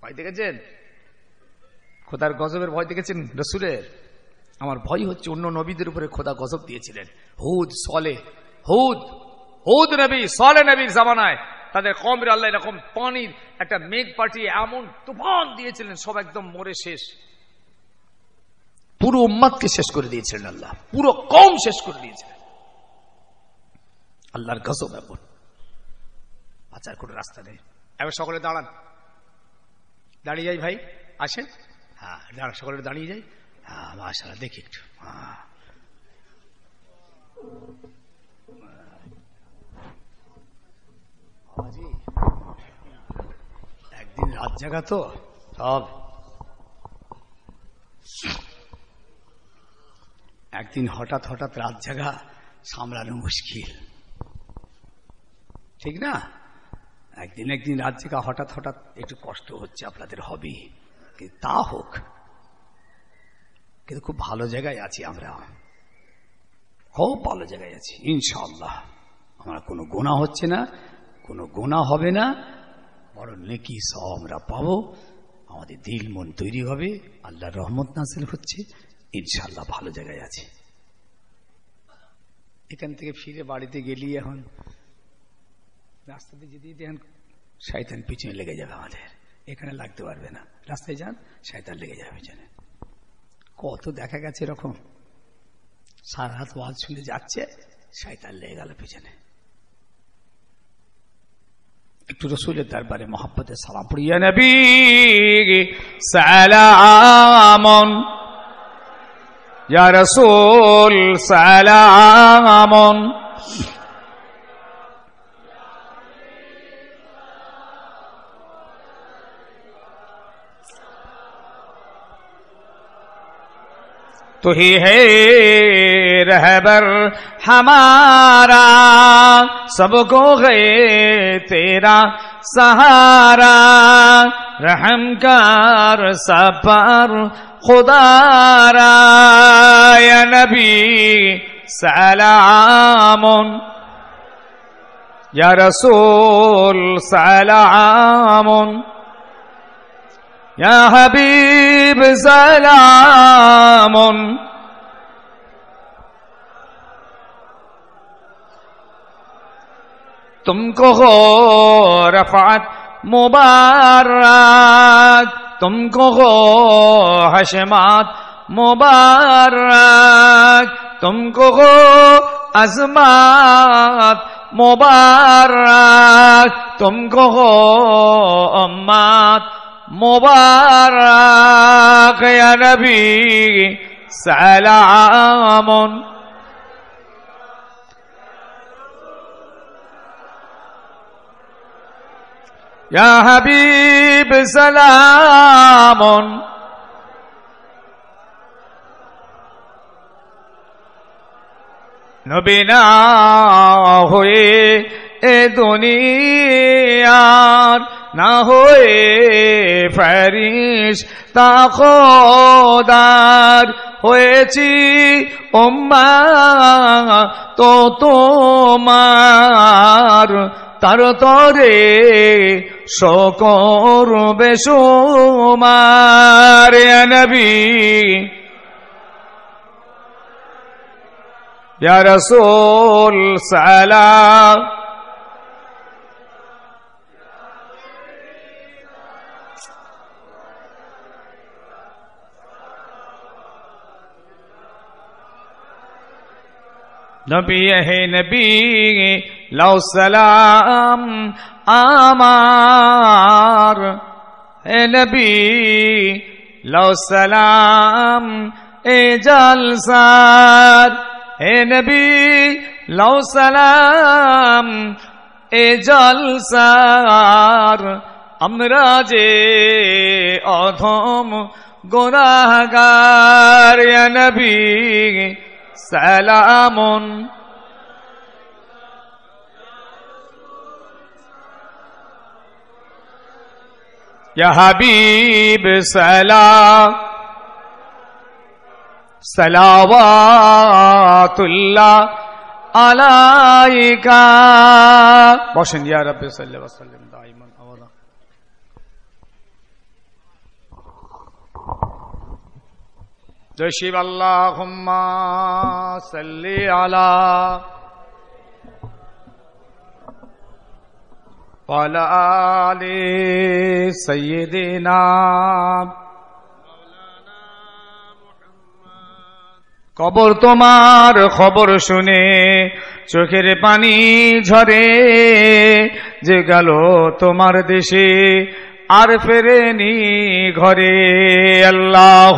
ভয় দেখেছেন খোদার গজবের ভয় দেখেছেন রসুলের আমার ভয় হচ্ছে অন্য নবীদের উপরে খোদা গজব দিয়েছিলেন হুদ সলে হুদ হুদ নবী সলে নবীর জামানায় তাদের কমের আল্লাহ এরকম পানির একটা মেঘ পাঠিয়ে এমন তুফান দিয়েছিলেন সব একদম মরে শেষ পুরো উম্মাদকে শেষ করে দিয়েছিলেন আল্লাহ পুরো কম শেষ করে দিয়েছিলেন আল্লাহর গজব এমন আচার করে রাস্তা নেই এবার সকলে দাঁড়ান দাঁড়িয়ে যাই ভাই আসেন হ্যাঁ সকলে দাঁড়িয়ে যাই মাশাল দেখি একটু একদিন রাত জাগা তো সব একদিন হঠাৎ হঠাৎ রাত জাগা সামলানো মুশকিল ঠিক না একদিন একদিন রাত জাগা হঠাৎ হঠাৎ একটু কষ্ট হচ্ছে আপনাদের হবে তা হোক কিন্তু খুব ভালো জায়গায় আছি আমরা খুব ভালো জায়গায় আছি ইনশাল্লাহ আমরা কোনো গোনা হচ্ছে না কোনো গোনা হবে না বড় নেকি সব আমরা পাবো আমাদের দিল মন তৈরি হবে আল্লাহ রহমত নাসেল হচ্ছে ইনশাল্লাহ ভালো জায়গায় আছে এখান থেকে ফিরে বাড়িতে গেলি এখন রাস্তাতে যদি দেখেন শায়তান পিছনে লেগে যাবে আমাদের এখানে লাগতে পারবে না রাস্তায় যান শায়তান লেগে যাবে জানেন কত দেখা গেছে এরকম সারা হাত ওয়াজ শুনে যাচ্ছে শয়তান লেগে গেল পিছনে একটু রসুলের দরবারে মহাপতে সালাম পড়িয়া নেবি সালামন ইয়া রসুল সালামন تو ہی ہے رہبر ہمارا سب کو غیر تیرا سہارا رحم کار سبار خدا را یا نبی رسول سلام یا رسول سلام یا حبیب سلام تم کو ہو رفعت مبارک تم کو ہو حشمات مبارک تم کو ہو عظمات مبارک تم کو ہو امات مبارك يا نبي سلام يا حبيب سلام نبينا هو الدنيا না হয়ে ফেরিস তা খোদার হয়েছি ওম্মা তো তোমার তার তরে শকর বেসুমার নবী ইয়া রাসূল সালাম নবী হে নবী লাউ সালাম আমার হে নবী লাউ সালাম এ জলসার হে নবী লাউ সালাম এ জলসার আমরা যে অধম গোরাগার নবী سلام يا حبيب سلام صلوات الله عليك بوشن يا رب صلى الله عليه وسلم জয় শিব আল্লাহ সাল্লি আলা قال آل سيدنا কবর তোমার খবর শুনে চোখের পানি ঝরে যে গেল তোমার দেশে আর ফেরেনি ঘরে আল্লাহ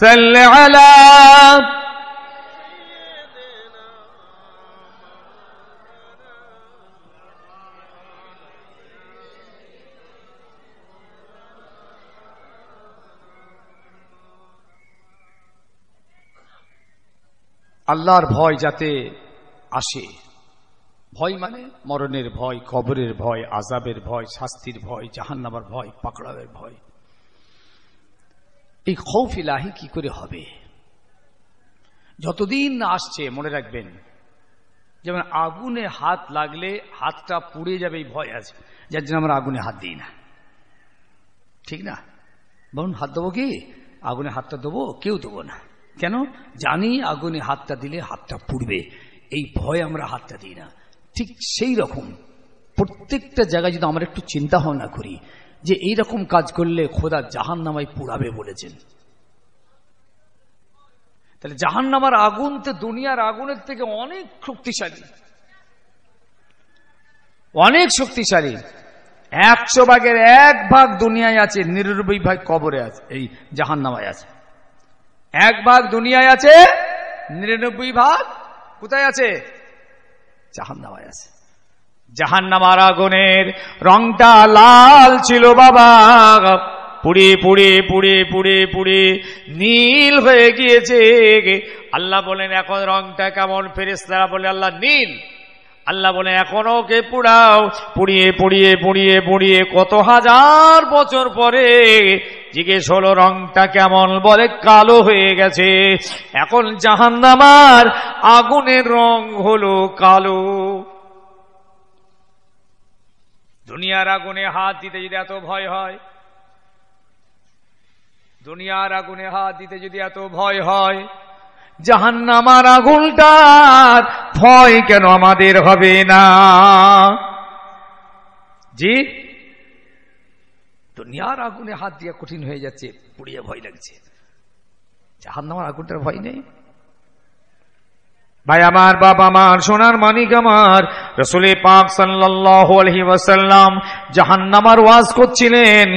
صل على আল্লাহর ভয় যাতে আসে ভয় মানে মরণের ভয় কবরের ভয় আজাবের ভয় শাস্তির ভয় জাহান্নামার ভয় পাকড়াবের ভয় এই খৌফ ইলাহি কি করে হবে যতদিন আসছে মনে রাখবেন যেমন আগুনে হাত লাগলে হাতটা পুড়ে যাবে এই ভয় আছে যার জন্য আমরা আগুনে হাত দিই না ঠিক না বলুন হাত দেবো কি আগুনে হাতটা দেবো কেউ দেবো না কেন জানি আগুনে হাতটা দিলে হাতটা পুড়বে এই ভয় আমরা হাতটা দিই না ঠিক সেই রকম প্রত্যেকটা জায়গায় যদি আমরা একটু চিন্তা ভাবনা করি যে এই রকম কাজ করলে খোদা জাহান নামাই পুড়াবে বলেছেন তাহলে জাহান নামার আগুন তো দুনিয়ার আগুনের থেকে অনেক শক্তিশালী অনেক শক্তিশালী একশো ভাগের এক ভাগ দুনিয়ায় আছে নিরানব্বই ভাগ কবরে আছে এই জাহান নামায় আছে এক ভাগ দুনিয়ায় আছে নিরানব্বই ভাগ কোথায় আছে জাহান নামায় আছে জাহান্নামার আগুনের রংটা লাল ছিল বাবা পুড়ে পুড়ে পুড়ে পুড়ে পুড়ি নীল হয়ে গিয়েছে আল্লাহ বলেন এখন রংটা কেমন ফেরেস্তারা বলে আল্লাহ নীল আল্লাহ বলে এখন ওকে পুড়াও পুড়িয়ে পুড়িয়ে পুড়িয়ে পুড়িয়ে কত হাজার বছর পরে জিজ্ঞেস হলো রংটা কেমন বলে কালো হয়ে গেছে এখন জাহান্নামার আগুনের রং হলো কালো দুনিয়ার আগুনে হাত দিতে যদি এত ভয় হয় দুনিয়ার আগুনে হাত দিতে যদি এত ভয় হয় জাহান্নামার আগুনটার ভয় কেন আমাদের হবে না জি দুনিয়ার আগুনে হাত দিয়ে কঠিন হয়ে যাচ্ছে পুড়িয়ে ভয় লাগছে জাহান্নামার আগুনটার ভয় নেই ভাই আমার বাবা মার সোনার মানিক আমার রসুল পাক সাল্লাহ আলহি ওয়াসাল্লাম জাহান্নামার ওয়াজ করছিলেন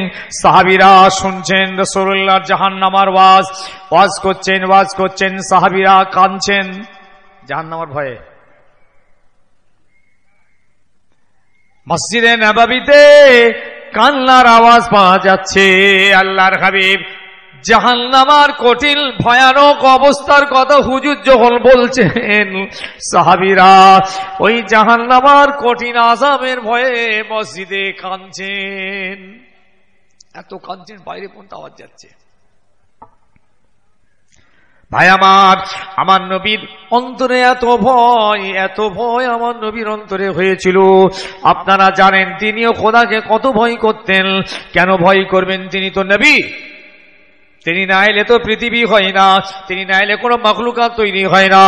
সাহাবিরা শুনছেন রসুল্লাহ জাহান্নামার ওয়াজ ওয়াজ করছেন ওয়াজ করছেন সাহাবিরা কাঁদছেন জাহান্নামার ভয়ে মসজিদে নবাবিতে কান্নার আওয়াজ পাওয়া যাচ্ছে আল্লাহর হাবিব জাহান্নামার কঠিন ভয়ানক অবস্থার কথা হুজুর যখন বলছেন সাহাবিরা ওই জাহান্নামার কঠিন আজামের ভয়ে মসজিদে কাঁদছেন এত কাঁদছেন বাইরে পর্যন্ত আওয়াজ যাচ্ছে ভাই আমার আমার নবীর অন্তরে এত ভয় এত ভয় আমার নবীর অন্তরে হয়েছিল আপনারা জানেন তিনিও খোদাকে কত ভয় করতেন কেন ভয় করবেন তিনি তো নবী তিনি না এলে তো পৃথিবী হয় না তিনি না এলে কোনো মখলুকা তৈরি হয় না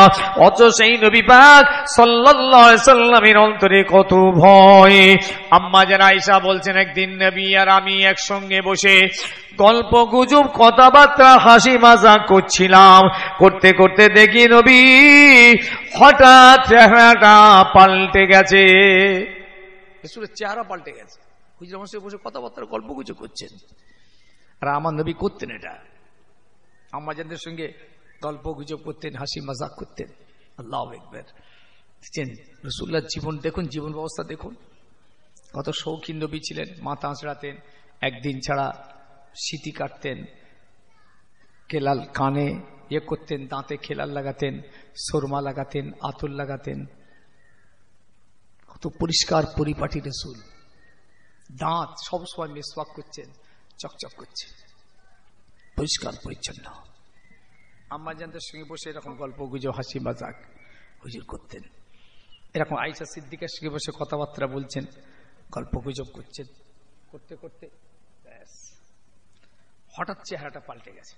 অত সেই নবী পাক সাল্লাল্লাহু সাল্লামের অন্তরে কত ভয় আম্মা যেন আয়েশা বলছেন একদিন নবী আর আমি একসঙ্গে বসে গল্প গুজব কথাবার্তা হাসি মাজা করছিলাম করতে করতে দেখি নবী হঠাৎ চেহারাটা পাল্টে গেছে চেহারা পাল্টে গেছে হুজুর বসে কথাবার্তা গল্প গুজব করছেন আর আমার নবী করতেন এটা আমাজানদের সঙ্গে গল্প গুজব করতেন হাসি মজাক করতেন আল্লাহ একবার রসুল্লার জীবন দেখুন জীবন ব্যবস্থা দেখুন কত শৌখিন নবী ছিলেন মাথা আঁচড়াতেন একদিন ছাড়া স্মৃতি কাটতেন কেলাল কানে ইয়ে করতেন দাঁতে খেলাল লাগাতেন সরমা লাগাতেন আতুল লাগাতেন কত পরিষ্কার পরিপাটি রসুল দাঁত সবসময় মেসওয়াক করছেন চকচক করছে পরিষ্কার পরিচ্ছন্ন আম্মা জানদের সঙ্গে বসে এরকম গল্প গুজব হাসি মাজাক হুজুর করতেন এরকম আইসা সিদ্দিকার সঙ্গে বসে কথাবার্তা বলছেন গল্প গুজব করছেন করতে করতে হঠাৎ চেহারাটা পাল্টে গেছে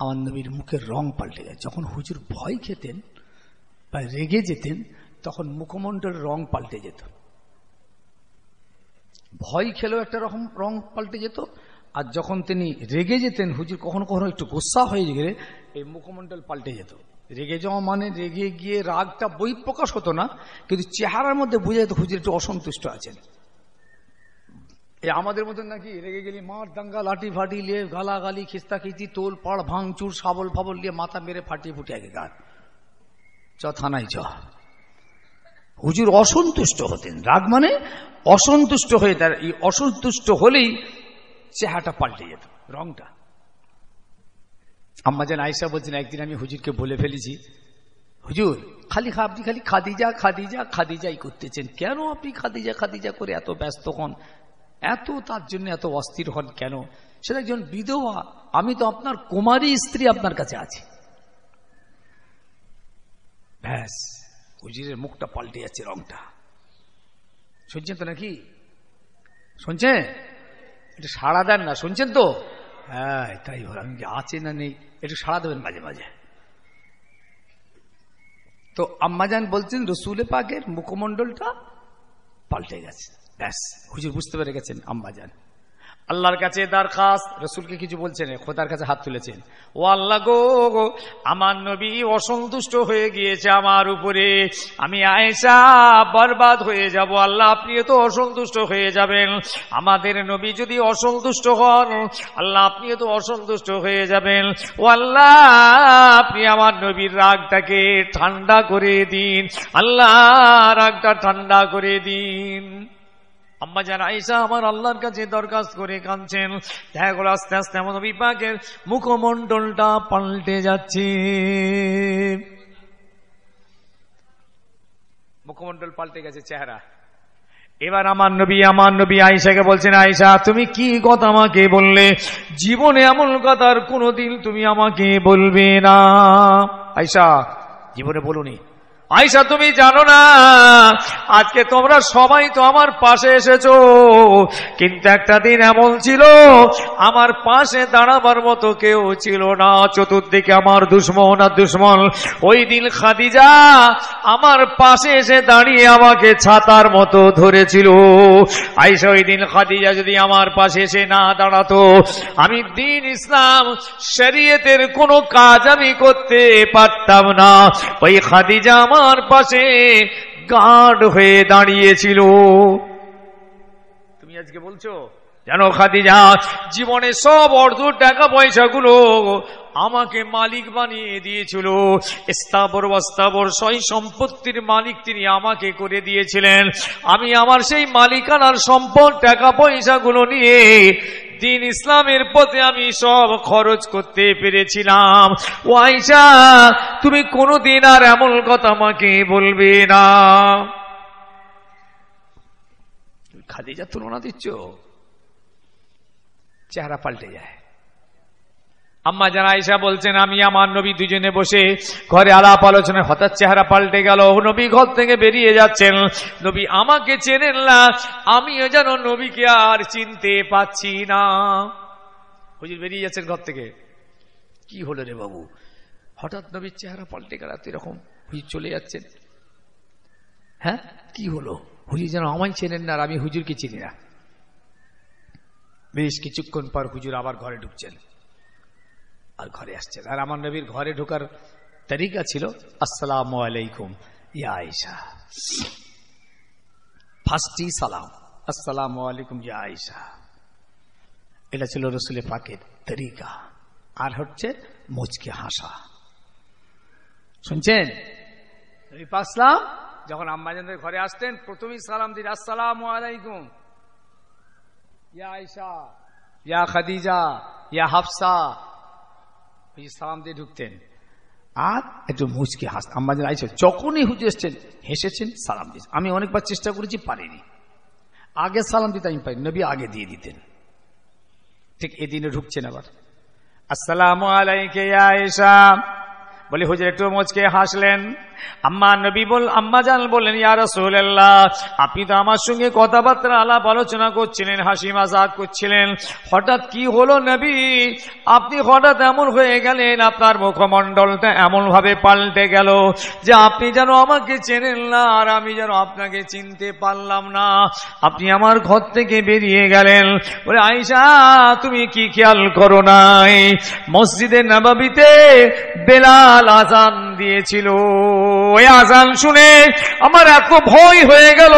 আমার নবীর মুখের রং পাল্টে গেছে যখন হুজুর ভয় খেতেন বা রেগে যেতেন তখন মুখমণ্ডল রং পাল্টে যেত ভয় খেলেও একটা রকম রং পাল্টে যেত আর যখন তিনি রেগে যেতেন হুজুর কখনো কখনো একটু গোসা হয়ে গেলে এই মুখমণ্ডল পাল্টে যেত রেগে যাওয়া মানে রেগে গিয়ে রাগটা বই প্রকাশ হতো না কিন্তু চেহারার মধ্যে বোঝা যেত হুজুর একটু অসন্তুষ্ট আছেন এ আমাদের মতন নাকি রেগে গেলি মার দাঙ্গা লাঠি ফাটি নিয়ে গালাগালি খিস্তা খিস্তি তোল পাড় ভাঙচুর সাবল ফাবল নিয়ে মাথা মেরে ফাটিয়ে ফুটিয়ে আগে গান চ থানায় চ হুজুর অসন্তুষ্ট হতেন রাগ মানে অসন্তুষ্ট হয়ে তার এই অসন্তুষ্ট হলেই চেহারাটা পাল্টে যেত রংটা আম্মা যেন আয়সা বলছেন একদিন আমি হুজুরকে বলে ফেলেছি হুজুর খালি আপনি খালি খাদিজা খাদিজা খাদিজাই করতেছেন কেন আপনি খাদিজা খাদিজা করে এত ব্যস্ত হন এত তার জন্য এত অস্থির হন কেন সেটা একজন বিধবা আমি তো আপনার কুমারী স্ত্রী আপনার কাছে আছি ব্যাস হুজিরের মুখটা পাল্টে যাচ্ছে রংটা শুনছেন তো নাকি শুনছেন একটু সাড়া দেন না শুনছেন তো হ্যাঁ তাই হল আমি আছে না নেই একটু সাড়া দেবেন মাঝে মাঝে তো আম্মাজান বলছেন রসুলে পাকের মুখমণ্ডলটা পাল্টে গেছে ব্যাস হুজুর বুঝতে পেরে গেছেন আম্মাজান আল্লাহর কাছে তার খাস রসুলকে কিছু বলছেন খোদার কাছে হাত তুলেছেন ও আল্লাহ গো আমার নবী অসন্তুষ্ট হয়ে গিয়েছে আমার উপরে আমি আয়েশা বরবাদ হয়ে যাব আল্লাহ আপনি তো অসন্তুষ্ট হয়ে যাবেন আমাদের নবী যদি অসন্তুষ্ট হন আল্লাহ আপনি তো অসন্তুষ্ট হয়ে যাবেন ও আল্লাহ আপনি আমার নবীর রাগটাকে ঠান্ডা করে দিন আল্লাহ রাগটা ঠান্ডা করে দিন আম্মা যারা আইসা আমার আল্লাহর কাছে দরখাস্ত করে কাঁদছেন দেখা গেল আস্তে আস্তে আমার বিপাকের মুখমণ্ডলটা পাল্টে যাচ্ছে মুখমণ্ডল পাল্টে গেছে চেহারা এবার আমার নবী আমার নবী আইসাকে বলছেন আইসা তুমি কি কথা আমাকে বললে জীবনে এমন কথা আর কোনোদিন তুমি আমাকে বলবে না আইসা জীবনে বলুনি আইসা তুমি জানো না আজকে তোমরা সবাই তো আমার পাশে এসেছো কিন্তু একটা দিন এমন ছিল আমার পাশে দাঁড়াবার মতো কেউ ছিল না চতুর্দিকে আমার দুশ্মন আর দুশ্মন ওই দিন খাদিজা আমার পাশে এসে দাঁড়িয়ে আমাকে ছাতার মতো ধরেছিল আইসা ওই দিন খাদিজা যদি আমার পাশে এসে না দাঁড়াতো আমি দিন ইসলাম শরিয়তের কোনো কাজ আমি করতে পারতাম না ওই খাদিজা আমার তার পাশে গার্ড হয়ে দাঁড়িয়েছিল তুমি আজকে বলছো যেন খাদিজা জীবনে সব অর্ধ টাকা পয়সাগুলো আমাকে মালিক বানিয়ে দিয়েছিল স্থাবর অস্থাবর সই সম্পত্তির মালিক তিনি আমাকে করে দিয়েছিলেন আমি আমার সেই মালিকানার সম্পদ টাকা পয়সাগুলো নিয়ে দিন ইসলামের পথে আমি সব খরচ করতে পেরেছিলাম ওয়াইশা তুমি কোনোদিন আর এমন কথা আমাকে বলবে না খাদিজা তুলনা দিচ্ছ চেহারা পাল্টে যায় আম্মা জানা আয়সা বলছেন আমি আমার নবী দুজনে বসে ঘরে আলাপ আলোচনা হঠাৎ চেহারা পাল্টে গেল নবী ঘর থেকে বেরিয়ে যাচ্ছেন নবী আমাকে চেনেন না আমিও যেন নবীকে আর চিনতে পাচ্ছি না হুজুর বেরিয়ে যাচ্ছেন ঘর থেকে কি হলো রে বাবু হঠাৎ নবীর চেহারা পাল্টে গেল এরকম হুজুর চলে যাচ্ছেন হ্যাঁ কি হলো হুজুর যেন আমায় চেনেন না আর আমি হুজুরকে চিনি না বেশ কিছুক্ষণ পর হুজুর আবার ঘরে ঢুকছেন আর ঘরে আসছে আর আমার নবীর ঘরে ঢোকার তারিকা ছিল আসসালাম আলাইকুম ইয়া ফার্স্টই সালাম আসসালাম আলাইকুম ইয়া আয়েশা এটা ছিল রসুল পাকের তরিকা আর হচ্ছে মুচকে হাসা শুনছেন পাসলাম যখন আম্মাজানদের ঘরে আসতেন প্রথমেই সালাম দিন আসসালাম আলাইকুম ইয়া আয়েশা ইয়া খাদিজা ইয়া হাফসা সালাম দিয়ে ঢুকতেন আর একটু মুচকি হাস আমাদের আইসে যখনই হুজে এসছেন হেসেছেন সালাম দিয়েছেন আমি অনেকবার চেষ্টা করেছি পারিনি আগে সালাম দিতে আমি পারি নবী আগে দিয়ে দিতেন ঠিক এদিনে ঢুকছেন আবার আসসালাম আলাইকে আয়েশা বলে হুজুর একটু মুচকে হাসলেন আম্মা নবী বল আম্মা জান বলেন ইয়ার রাসূলুল্লাহ আপনি তো আমার সঙ্গে কথাবার্তা আলাপ আলোচনা করছিলেন হাসি মাজাক করছিলেন হঠাৎ কি হলো নবী আপনি হঠাৎ এমন হয়ে গেলেন আপনার মুখমণ্ডলটা এমনভাবে পাল্টে গেল যে আপনি যেন আমাকে চেনেন না আর আমি যেন আপনাকে চিনতে পারলাম না আপনি আমার ঘর থেকে বেরিয়ে গেলেন বলে আইসা তুমি কি খেয়াল করো নাই মসজিদে নবাবিতে বেলাল আজান দিয়েছিল ওই আজান শুনে আমার এত ভয় হয়ে গেল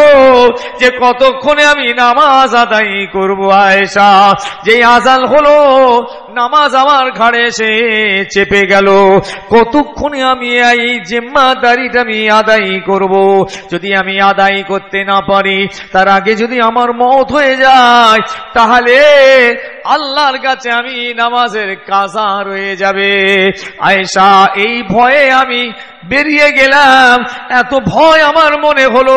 যে কতক্ষণে আমি নামাজ আদায় করবো আয়েশা যে আজান হলো নামাজ আমার ঘাড়ে এসে চেপে গেল কতক্ষণে আমি এই জিম্মাদারিটা আমি আদায় করব। যদি আমি আদায় করতে না পারি তার আগে যদি আমার মত হয়ে যায় তাহলে আল্লাহর কাছে আমি নামাজের কাজা রয়ে যাবে আয়সা এই ভয়ে আমি বেরিয়ে গেলাম এত ভয় আমার মনে হলো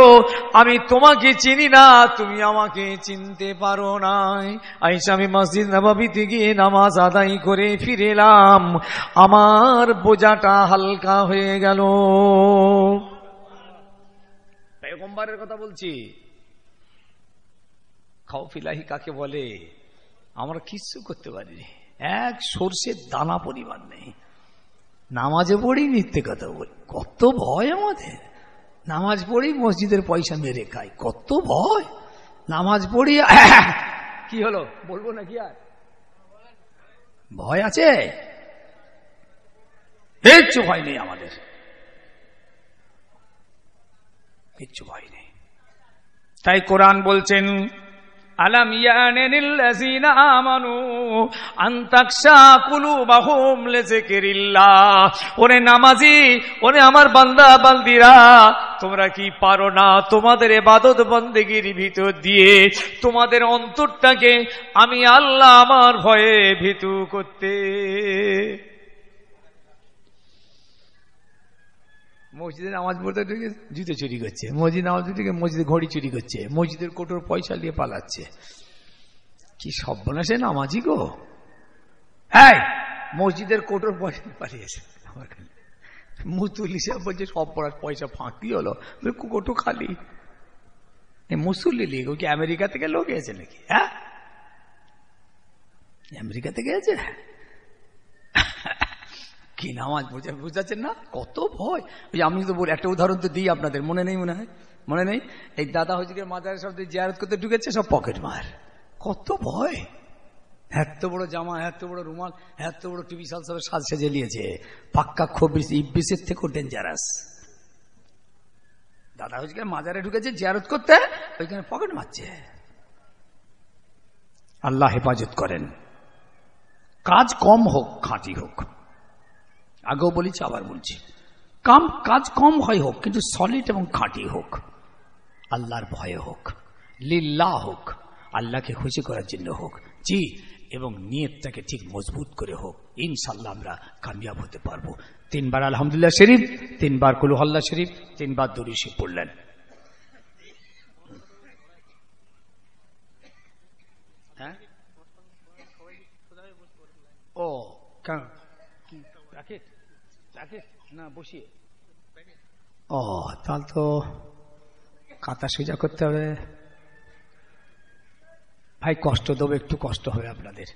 আমি তোমাকে চিনি না তুমি আমাকে চিনতে পারো না আয়সা আমি মসজিদ নবাবিতে গিয়ে নামাজ আদায় করে ফিরেলাম আমার বোঝাটা হালকা হয়ে গেল পেগম্বারের কথা বলছি খাওফিলাহি কাকে বলে আমরা কিচ্ছু করতে পারি এক সর্ষের দানা পরিমাণ নেই নামাজে পড়ি মিথ্যে কথা বলি কত ভয় আমাদের নামাজ পড়ি মসজিদের পয়সা মেরে খাই কত ভয় নামাজ পড়ি কি হলো বলবো নাকি আর ভয় আছে কিচ্ছু ভয় নেই আমাদের কিচ্ছু ভয় নেই তাই কোরআন বলছেন ألم يأن الذين آمنوا أن تخشى قلوبهم لذكر ওরে নামাজি ওরে আমার বান্দা বান্দিরা তোমরা কি পারো না তোমাদের এবাদত বন্দেগীর ভিতর দিয়ে তোমাদের অন্তরটাকে আমি আল্লাহ আমার ভয়ে ভীতু করতে মসজিদে নামাজ পড়তে ঢুকে জুতো চুরি করছে মসজিদ নামাজ ঢুকে মসজিদে ঘড়ি চুরি করছে মসজিদের কোটোর পয়সা নিয়ে পালাচ্ছে কি সর্বনাশে নামাজি গো হ্যাঁ মসজিদের কোটোর পয়সা পালিয়েছে মুতুল্লি সাহেব বলছে সব পড়ার পয়সা ফাঁকি হলো কোটো খালি মুসুল্লি লিগ ও কি আমেরিকা থেকে লোক এসে নাকি হ্যাঁ আমেরিকা থেকে এসে কি নামাজ বোঝা বোঝাচ্ছেন না কত ভয় ওই আমি তো বলি একটা উদাহরণ তো দিই আপনাদের মনে নেই মনে হয় মনে নেই এই দাদা হজুরের মাদার সব জিয়ারত করতে ঢুকেছে সব পকেট মার কত ভয় এত বড় জামা এত বড় রুমাল এত বড় টিভি সাল সব সাজ সেজে নিয়েছে পাক্কা খুব ইব্বিসের থেকেও ডেঞ্জারাস দাদা হজুরের মাজারে ঢুকেছে জিয়ারত করতে ওইখানে পকেট মারছে আল্লাহ হেফাজত করেন কাজ কম হোক খাঁটি হোক আগেও বলেছি আবার বলছি কাম কাজ কম হয় হোক কিন্তু সলিড এবং খাঁটি হোক আল্লাহর ভয়ে হোক লিল্লা হোক আল্লাহকে খুশি করার জন্য হোক জি এবং নিয়তটাকে ঠিক মজবুত করে হোক ইনশাল্লাহ আমরা কামিয়াব হতে পারবো তিনবার আলহামদুলিল্লাহ শরীফ তিনবার কুলুহল্লা শরীফ তিনবার দরিশে পড়লেন হ্যাঁ ও কেন না ও তাহলে তো কাতা সোজা করতে হবে ভাই কষ্ট দেবো একটু কষ্ট হবে আপনাদের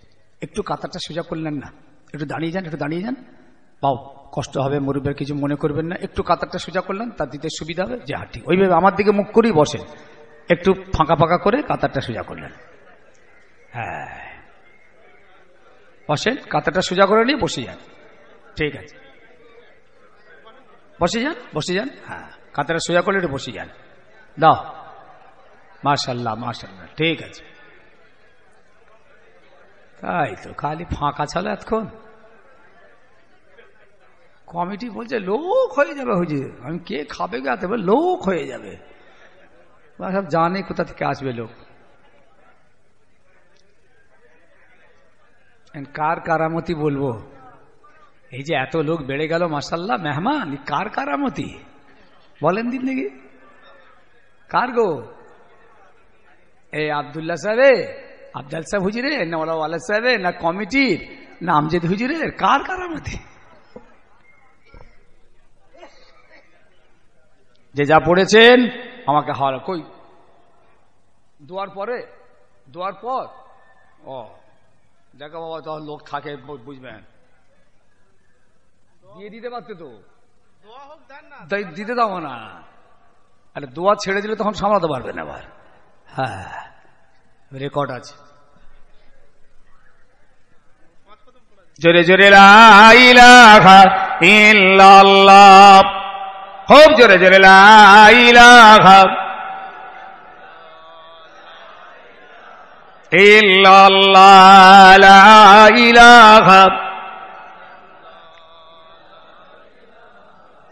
একটু কাতারটা সোজা করলেন না একটু দাঁড়িয়ে যান একটু দাঁড়িয়ে যান পাও কষ্ট হবে মরুবের কিছু মনে করবেন না একটু কাতারটা সোজা করলেন তার দিতে সুবিধা হবে যে হাঁটি ওইভাবে আমার দিকে মুখ করেই বসেন একটু ফাঁকা ফাঁকা করে কাতারটা সোজা করলেন হ্যাঁ বসেন কাতারটা সোজা করে নিয়ে বসে যান ঠিক আছে বসে যান বসে যান হ্যাঁ কাতারা সোজা করলে বসে যান দাও মাশাল্লাহ মাশাল্লাহ ঠিক আছে তাই তো খালি ফাঁকা ছাড়া এতক্ষণ কমিটি বলছে লোক হয়ে যাবে হুজি আমি কে খাবে গাতে বলে লোক হয়ে যাবে সব জানে কোথা থেকে আসবে লোক কার কারামতি বলবো এই যে এত লোক বেড়ে গেল মাসাল্লাহ মেহমান কার কারামতি বলেন দিন দেখি কার গো এই আবদুল্লাহ সাহেবে আবদাল সাহেব হুজিরে না ওলা ওয়ালা সাহেবে না কমিটির না আমজেদ হুজিরে কার কারামতি যে যা পড়েছেন আমাকে হল কই দোয়ার পরে দোয়ার পর ও দেখো বাবা তখন লোক থাকে বুঝবেন দিতে দাও না আরে দোয়া ছেড়ে দিলে তখন সামলাতে পারবেন আবার হ্যাঁ রেকর্ড আছে জোরে জোরে খুব জোরে জোরে লাইলাহা ইল্লাল্লাহ ইলাহা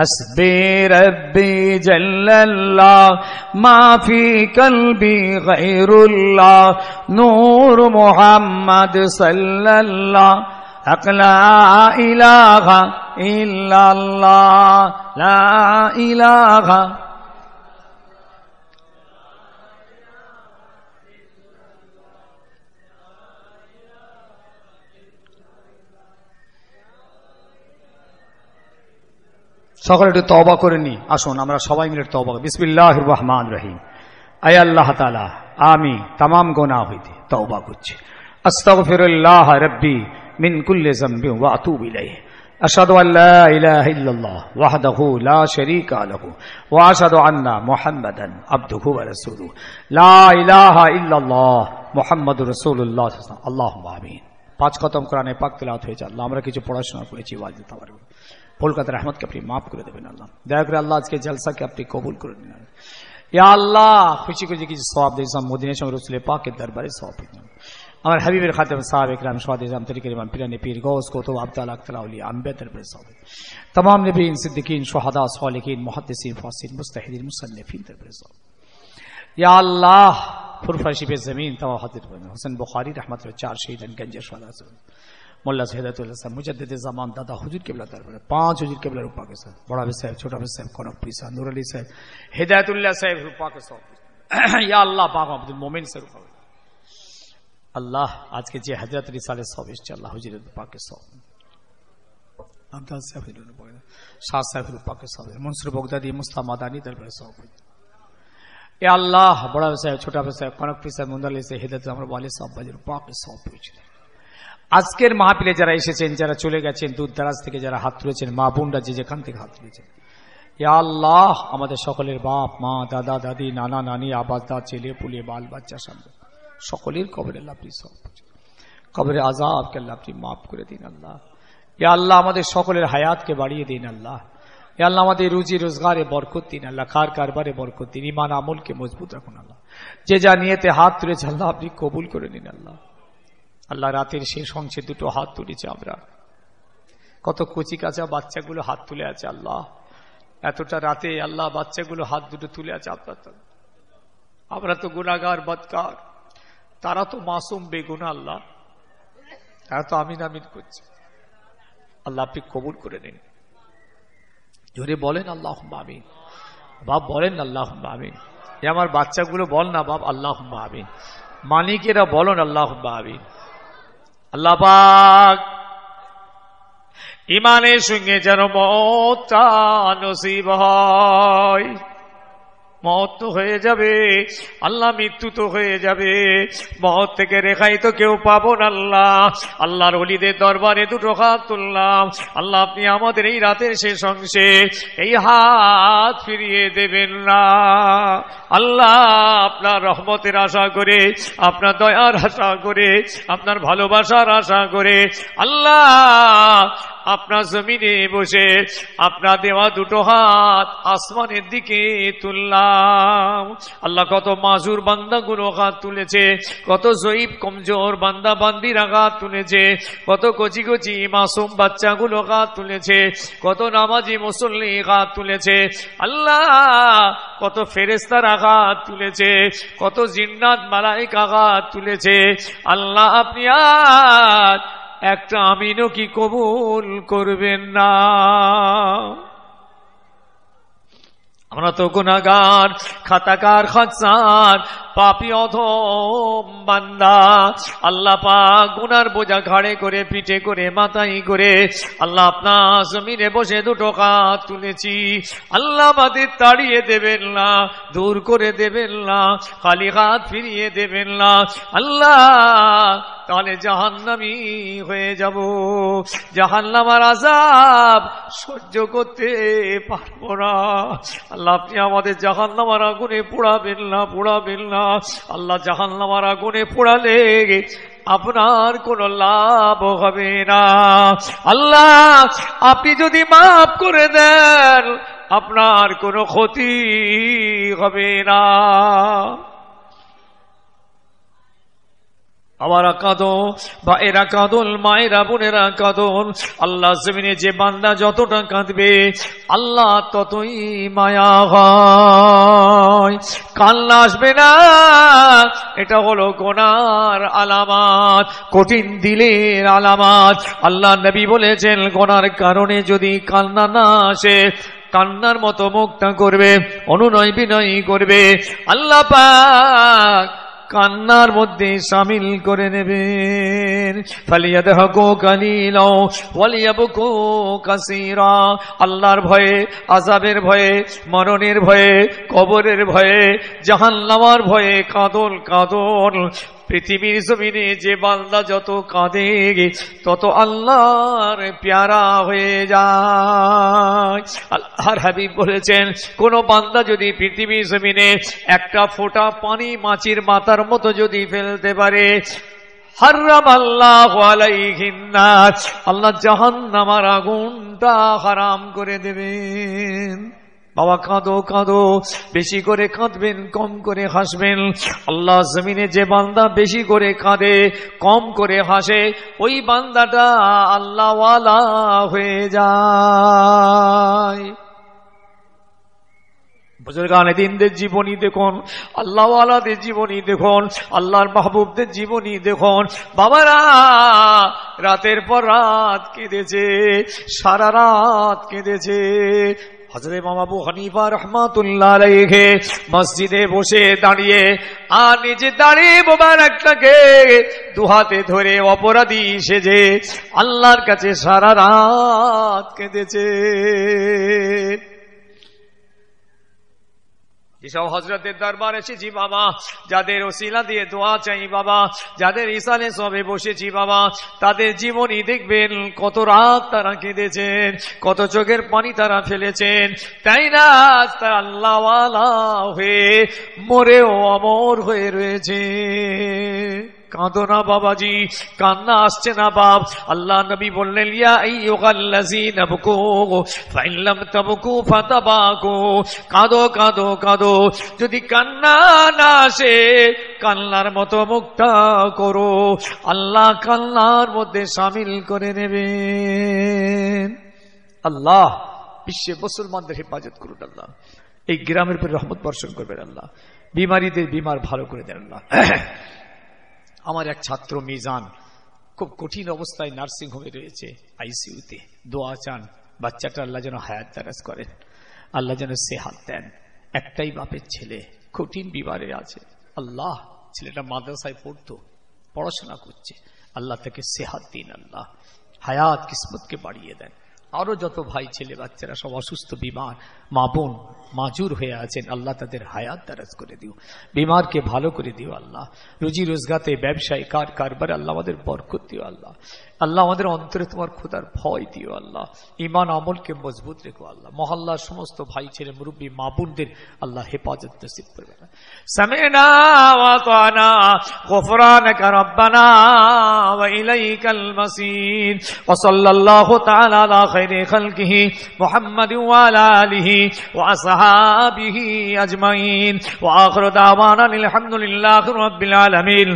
حسبي ربي جل الله ما في قلبي غير الله نور محمد صلى الله أقلا إله إلا الله لا إله সকলে একটু তবা করে নি আসুন আমরা সবাই মিলে তবা বিসমিল্লাহ রহমান রহিম আয় আল্লাহ তালা আমি তাম গোনা হইতে তবা করছি রব্বি ওয়া ইলাইহি আশহাদু লা ইলাহা ইল্লাল্লাহ ওয়াহদাহু লা শারীকা লাহু ওয়া আশহাদু আন্না মুহাম্মাদান আবদুহু ওয়া রাসূলুহু লা ইলাহা ইল্লাল্লাহ মুহাম্মাদুর রাসূলুল্লাহ সাল্লাল্লাহু আলাইহি ওয়া সাল্লাম আমিন পাঁচ খতম কোরআনে পাক তেলাওয়াত হয়েছে আল্লাহ আমরা কিছু পড়াশোনা করেছি তাবারক কলকাতা রহমতকে আপনি মাফ করে দেবেন আল্লাহ দয়া করে আল্লাহ আজকে জলসাকে আপনি কবুল করে নিন ইয়া আল্লাহ খুশি খুশি কিছু সব দিয়েছিলাম মদিনের সঙ্গে রসুলে পাকের দরবারে সব দিলাম আমার হাবিবের খাতেম সাহাব একরাম সাদ ইসলাম তরিকের ইমাম পিরানি পীর গৌস কৌতব আবদাল আখতালাউলি আম্বেদর সব তমাম নবীন সিদ্দিকিন সোহাদা সালিকিন মহাদিসিন ফাসিন মুস্তাহিদিন মুসন্নফিন দরবারে সব ইয়া আল্লাহ ফুরফা শিবে জমিন তমা হাতির হোসেন বুখারি রহমতুল্লাহ চার শহীদ গঞ্জের সোহাদা মোল্লা সৈদাতুল্লাহ সাহেব মুজাদ্দিদ জামান দাদা হুজুর কেবলা তারপরে পাঁচ হুজুর কেবলা রূপা के साथ बड़ा भी সাহেব छोटा भी साहब कनकपुरी साहब नूर अली साहब हिदायतुल्ला साहब रूपा के साथ या अल्लाह पाक अब्दुल मोमिन से रूपा আল্লাহ আজকে যে আলী সালে সব এসছে আল্লাহ হুজুর পাকে সব শাহ সাহেব পাকে সব মনসুর বগদাদি মুস্তা মাদানি তারপরে সব এ আল্লাহ বড় সাহেব ছোটা সাহেব কনকপুরি সাহেব মুন্দালি সাহেব হেদায়ত আমার বালি সব বাজার পাকে সব পেয়েছিলেন আজকের মাহাপিলে যারা এসেছেন যারা চলে গেছেন দূর দারাজ থেকে যারা হাত তুলেছেন মা বোনরা যে যেখান থেকে হাত তুলেছেন আল্লাহ আমাদের সকলের বাপ মা দাদা দাদি নানা নানি আবাদা ছেলে পুলে বাল বাচ্চা সামনে সকলের কবরে আল্লাহ সব কবরের আজাবকে আল্লাহ মাফ করে দিন আল্লাহ এ আল্লাহ আমাদের সকলের হায়াতকে বাড়িয়ে দিন আল্লাহ এ আল্লাহ আমাদের রুজি রোজগারে বরকত দিন আল্লাহ কার কারবারে বরকত দিন ইমান আমলকে মজবুত রাখুন আল্লাহ যে যা নিয়েতে হাত তুলেছে আল্লাহ আপনি কবুল করে নিন আল্লাহ আল্লাহ রাতের শেষ অংশে দুটো হাত তুলেছি আমরা কত কচি কাঁচা বাচ্চাগুলো হাত তুলে আছে আল্লাহ এতটা রাতে আল্লাহ বাচ্চাগুলো হাত দুটো তুলে আছে আপনার তো আমরা তো গুণাগার বদকার তারা তো মাসুম বেগুন আল্লাহ তারা তো আমিন আমিন করছে আল্লাহ আপনি কবুল করে নিন জোরে বলেন আল্লাহ আমিন বাপ বলেন আল্লাহ আমিন আমার বাচ্চাগুলো বল না বাপ আল্লাহ আমিন মালিকেরা বলেন আল্লাহ আমিন আল্লাপাক ইমানের সঙ্গে যেন মত নসিব হয় মত তো হয়ে যাবে আল্লাহ মৃত্যু তো হয়ে যাবে মহৎ থেকে রেখাই তো কেউ পাবো না আল্লাহ আল্লাহর অলিদের দরবারে দুটো হাত তুললাম আল্লাহ আপনি আমাদের এই রাতের শেষ অংশে এই হাত ফিরিয়ে দেবেন না আল্লাহ আপনার রহমতের আশা করে আপনার দয়ার আশা করে আপনার ভালোবাসার আশা করে আল্লাহ আপনার জমিনে বসে আপনার দেওয়া দুটো হাত আসমানের দিকে তুললাম আল্লাহ কত মাজুর বান্দাগুলো হাত তুলেছে কত জয়ীব কমজোর বান্দা বান্দির আঘাত তুলেছে কত কচি কচি মাসুম বাচ্চাগুলো হাত তুলেছে কত নামাজি মুসল্লি হাত তুলেছে আল্লাহ কত ফেরেস্তার আঘাত তুলেছে কত জিন্নাত মালাইক আঘাত তুলেছে আল্লাহ আপনি আর একটা আমিনও কি কবুল করবেন না আমরা তো গুণাগার খাতাকার খসার পাপি অধ বান্দা আল্লাহ পা গুনার বোঝা ঘাড়ে করে পিঠে করে মাথায় করে আল্লাহ আপনার জমিনে বসে দুটো কাত তুলেছি আল্লাহ আমাদের তাড়িয়ে দেবেন না দূর করে দেবেন না খালি হাত ফিরিয়ে দেবেন না আল্লাহ তাহলে জাহান্নামি হয়ে যাব জাহান্নামার আজাব সহ্য করতে পারবো না আল্লাহ আপনি আমাদের জাহান্নামার আগুনে পোড়াবেন না পোড়াবেন না আল্লাহ নামার আগুনে পোড়ালে আপনার কোনো লাভ হবে না আল্লাহ আপনি যদি মাফ করে দেন আপনার কোনো ক্ষতি হবে না আমার কাঁদন বা এরা কাঁদন মায়েরা বোনেরা কাঁদন আল্লাহ জমিনে যে বান্দা যতটা কাঁদবে আল্লাহ ততই মায়া হয় কান্না আসবে না এটা হলো গোনার আলামাত কঠিন দিলের আলামাত আল্লাহ নবী বলেছেন গোনার কারণে যদি কান্না না আসে কান্নার মতো মুখটা করবে অনুনয় বিনয় করবে আল্লাহ পাক কান্নার মধ্যে সামিল করে নেবেন ফালিয়া দেহ গো কালিল ওয়ালিয়াবুকু কাসিরা আল্লাহর ভয়ে আজাবের ভয়ে মরণের ভয়ে কবরের ভয়ে জাহান্নার ভয়ে কাদল কাদল পৃথিবীর জমিনে যে বান্দা যত কাঁদে তত আল্লাহর প্যারা হয়ে যায় আল্লাহর হাবিব বলেছেন কোন বান্দা যদি পৃথিবীর জমিনে একটা ফোঁটা পানি মাছির মাথার মতো যদি ফেলতে পারে আল্লাহ জাহান্নামার আগুনটা হারাম করে দেবে বাবা কাঁদো কাঁদো বেশি করে কাঁদবেন কম করে হাসবেন আল্লাহ জমিনে যে বান্দা বেশি করে কাঁদে কম করে হাসে ওই বান্দাটা আল্লাহওয়ালা হয়ে যায় বুজুর্গানে দিনদের জীবনী দেখুন আল্লাহ জীবনী দেখুন আল্লাহর মাহবুবদের জীবনী দেখুন বাবারা রাতের পর রাত কেঁদেছে সারা রাত কেঁদেছে হজরে মামাবু হানিফা রহমাতুল্লাহ রেখে মসজিদে বসে দাঁড়িয়ে আর নিজে দাঁড়িয়ে মোবারকটাকে দুহাতে ধরে অপরাধী সেজে আল্লাহর কাছে সারা রাত কেঁদেছে যেসব হজরতের দরবার এসেছি বাবা যাদের ওসিলা দিয়ে দোয়া চাই বাবা যাদের ইসানে সবে বসেছি বাবা তাদের জীবনই দেখবেন কত রাত তারা কেঁদেছেন কত চোখের পানি তারা ফেলেছেন তাই না আজ তারা আল্লাহওয়ালা হয়ে মরেও অমর হয়ে রয়েছে কাঁদো না বাবাজি কান্না আসছে না বাপ আল্লাহ নবী বললেন কাঁদো কাঁদো কাঁদো যদি কান্না না আসে কান্নার মতো মুক্তা করো আল্লাহ কান্নার মধ্যে সামিল করে নেবেন আল্লাহ বিশ্বে মুসলমানদের হেফাজত করুন আল্লাহ এই গ্রামের উপর রহমত বর্ষণ করবেন আল্লাহ বিমারীদের বিমার ভালো করে দেন আল্লাহ আমার এক ছাত্র মিজান খুব কঠিন অবস্থায় নার্সিংহোমে রয়েছে আইসিউতে দোয়া চান বাচ্চাটা আল্লাহ যেন হায়াত দারাজ করেন আল্লাহ যেন সে হাত দেন একটাই বাপের ছেলে কঠিন বিবারে আছে আল্লাহ ছেলেটা মাদ্রাসায় পড়তো পড়াশোনা করছে আল্লাহ তাকে সেহাত দিন আল্লাহ হায়াত কিসমতকে বাড়িয়ে দেন আরও যত ভাই ছেলে বাচ্চারা সব অসুস্থ বিমার মা বোন মাজুর হয়ে আছেন আল্লাহ তাদের হায়াত দারাজ করে দিও বিমারকে ভালো করে দিও আল্লাহ রুজি রোজগাতে ব্যবসায় কার কারবার আল্লাহ আমাদের বরকত দিও আল্লাহ আল্লাহ আমাদের অন্তরে তোমার খোদার ভয় দিও আল্লাহ ইমান আমলকে মজবুত রেখো আল্লাহ মহল্লার সমস্ত ভাই ছেলে মুরব্বী মা বোনদের আল্লাহ হেফাজত নসিব করবে না ওয়া ইলাইকাল وأصحابه أجمعين وآخر دعوانا الحمد لله رب العالمين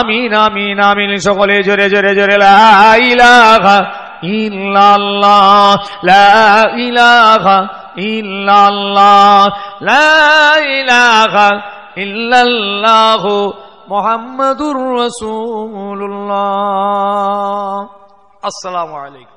آمين آمين آمين সকলে জোরে জোরে জোরে লা ইলাহা ইল্লাল্লাহ লা ইলাহা ইল্লাল্লাহ লা ইলাহা ইল্লাল্লাহ মুহাম্মাদুর আসসালামু আলাইকুম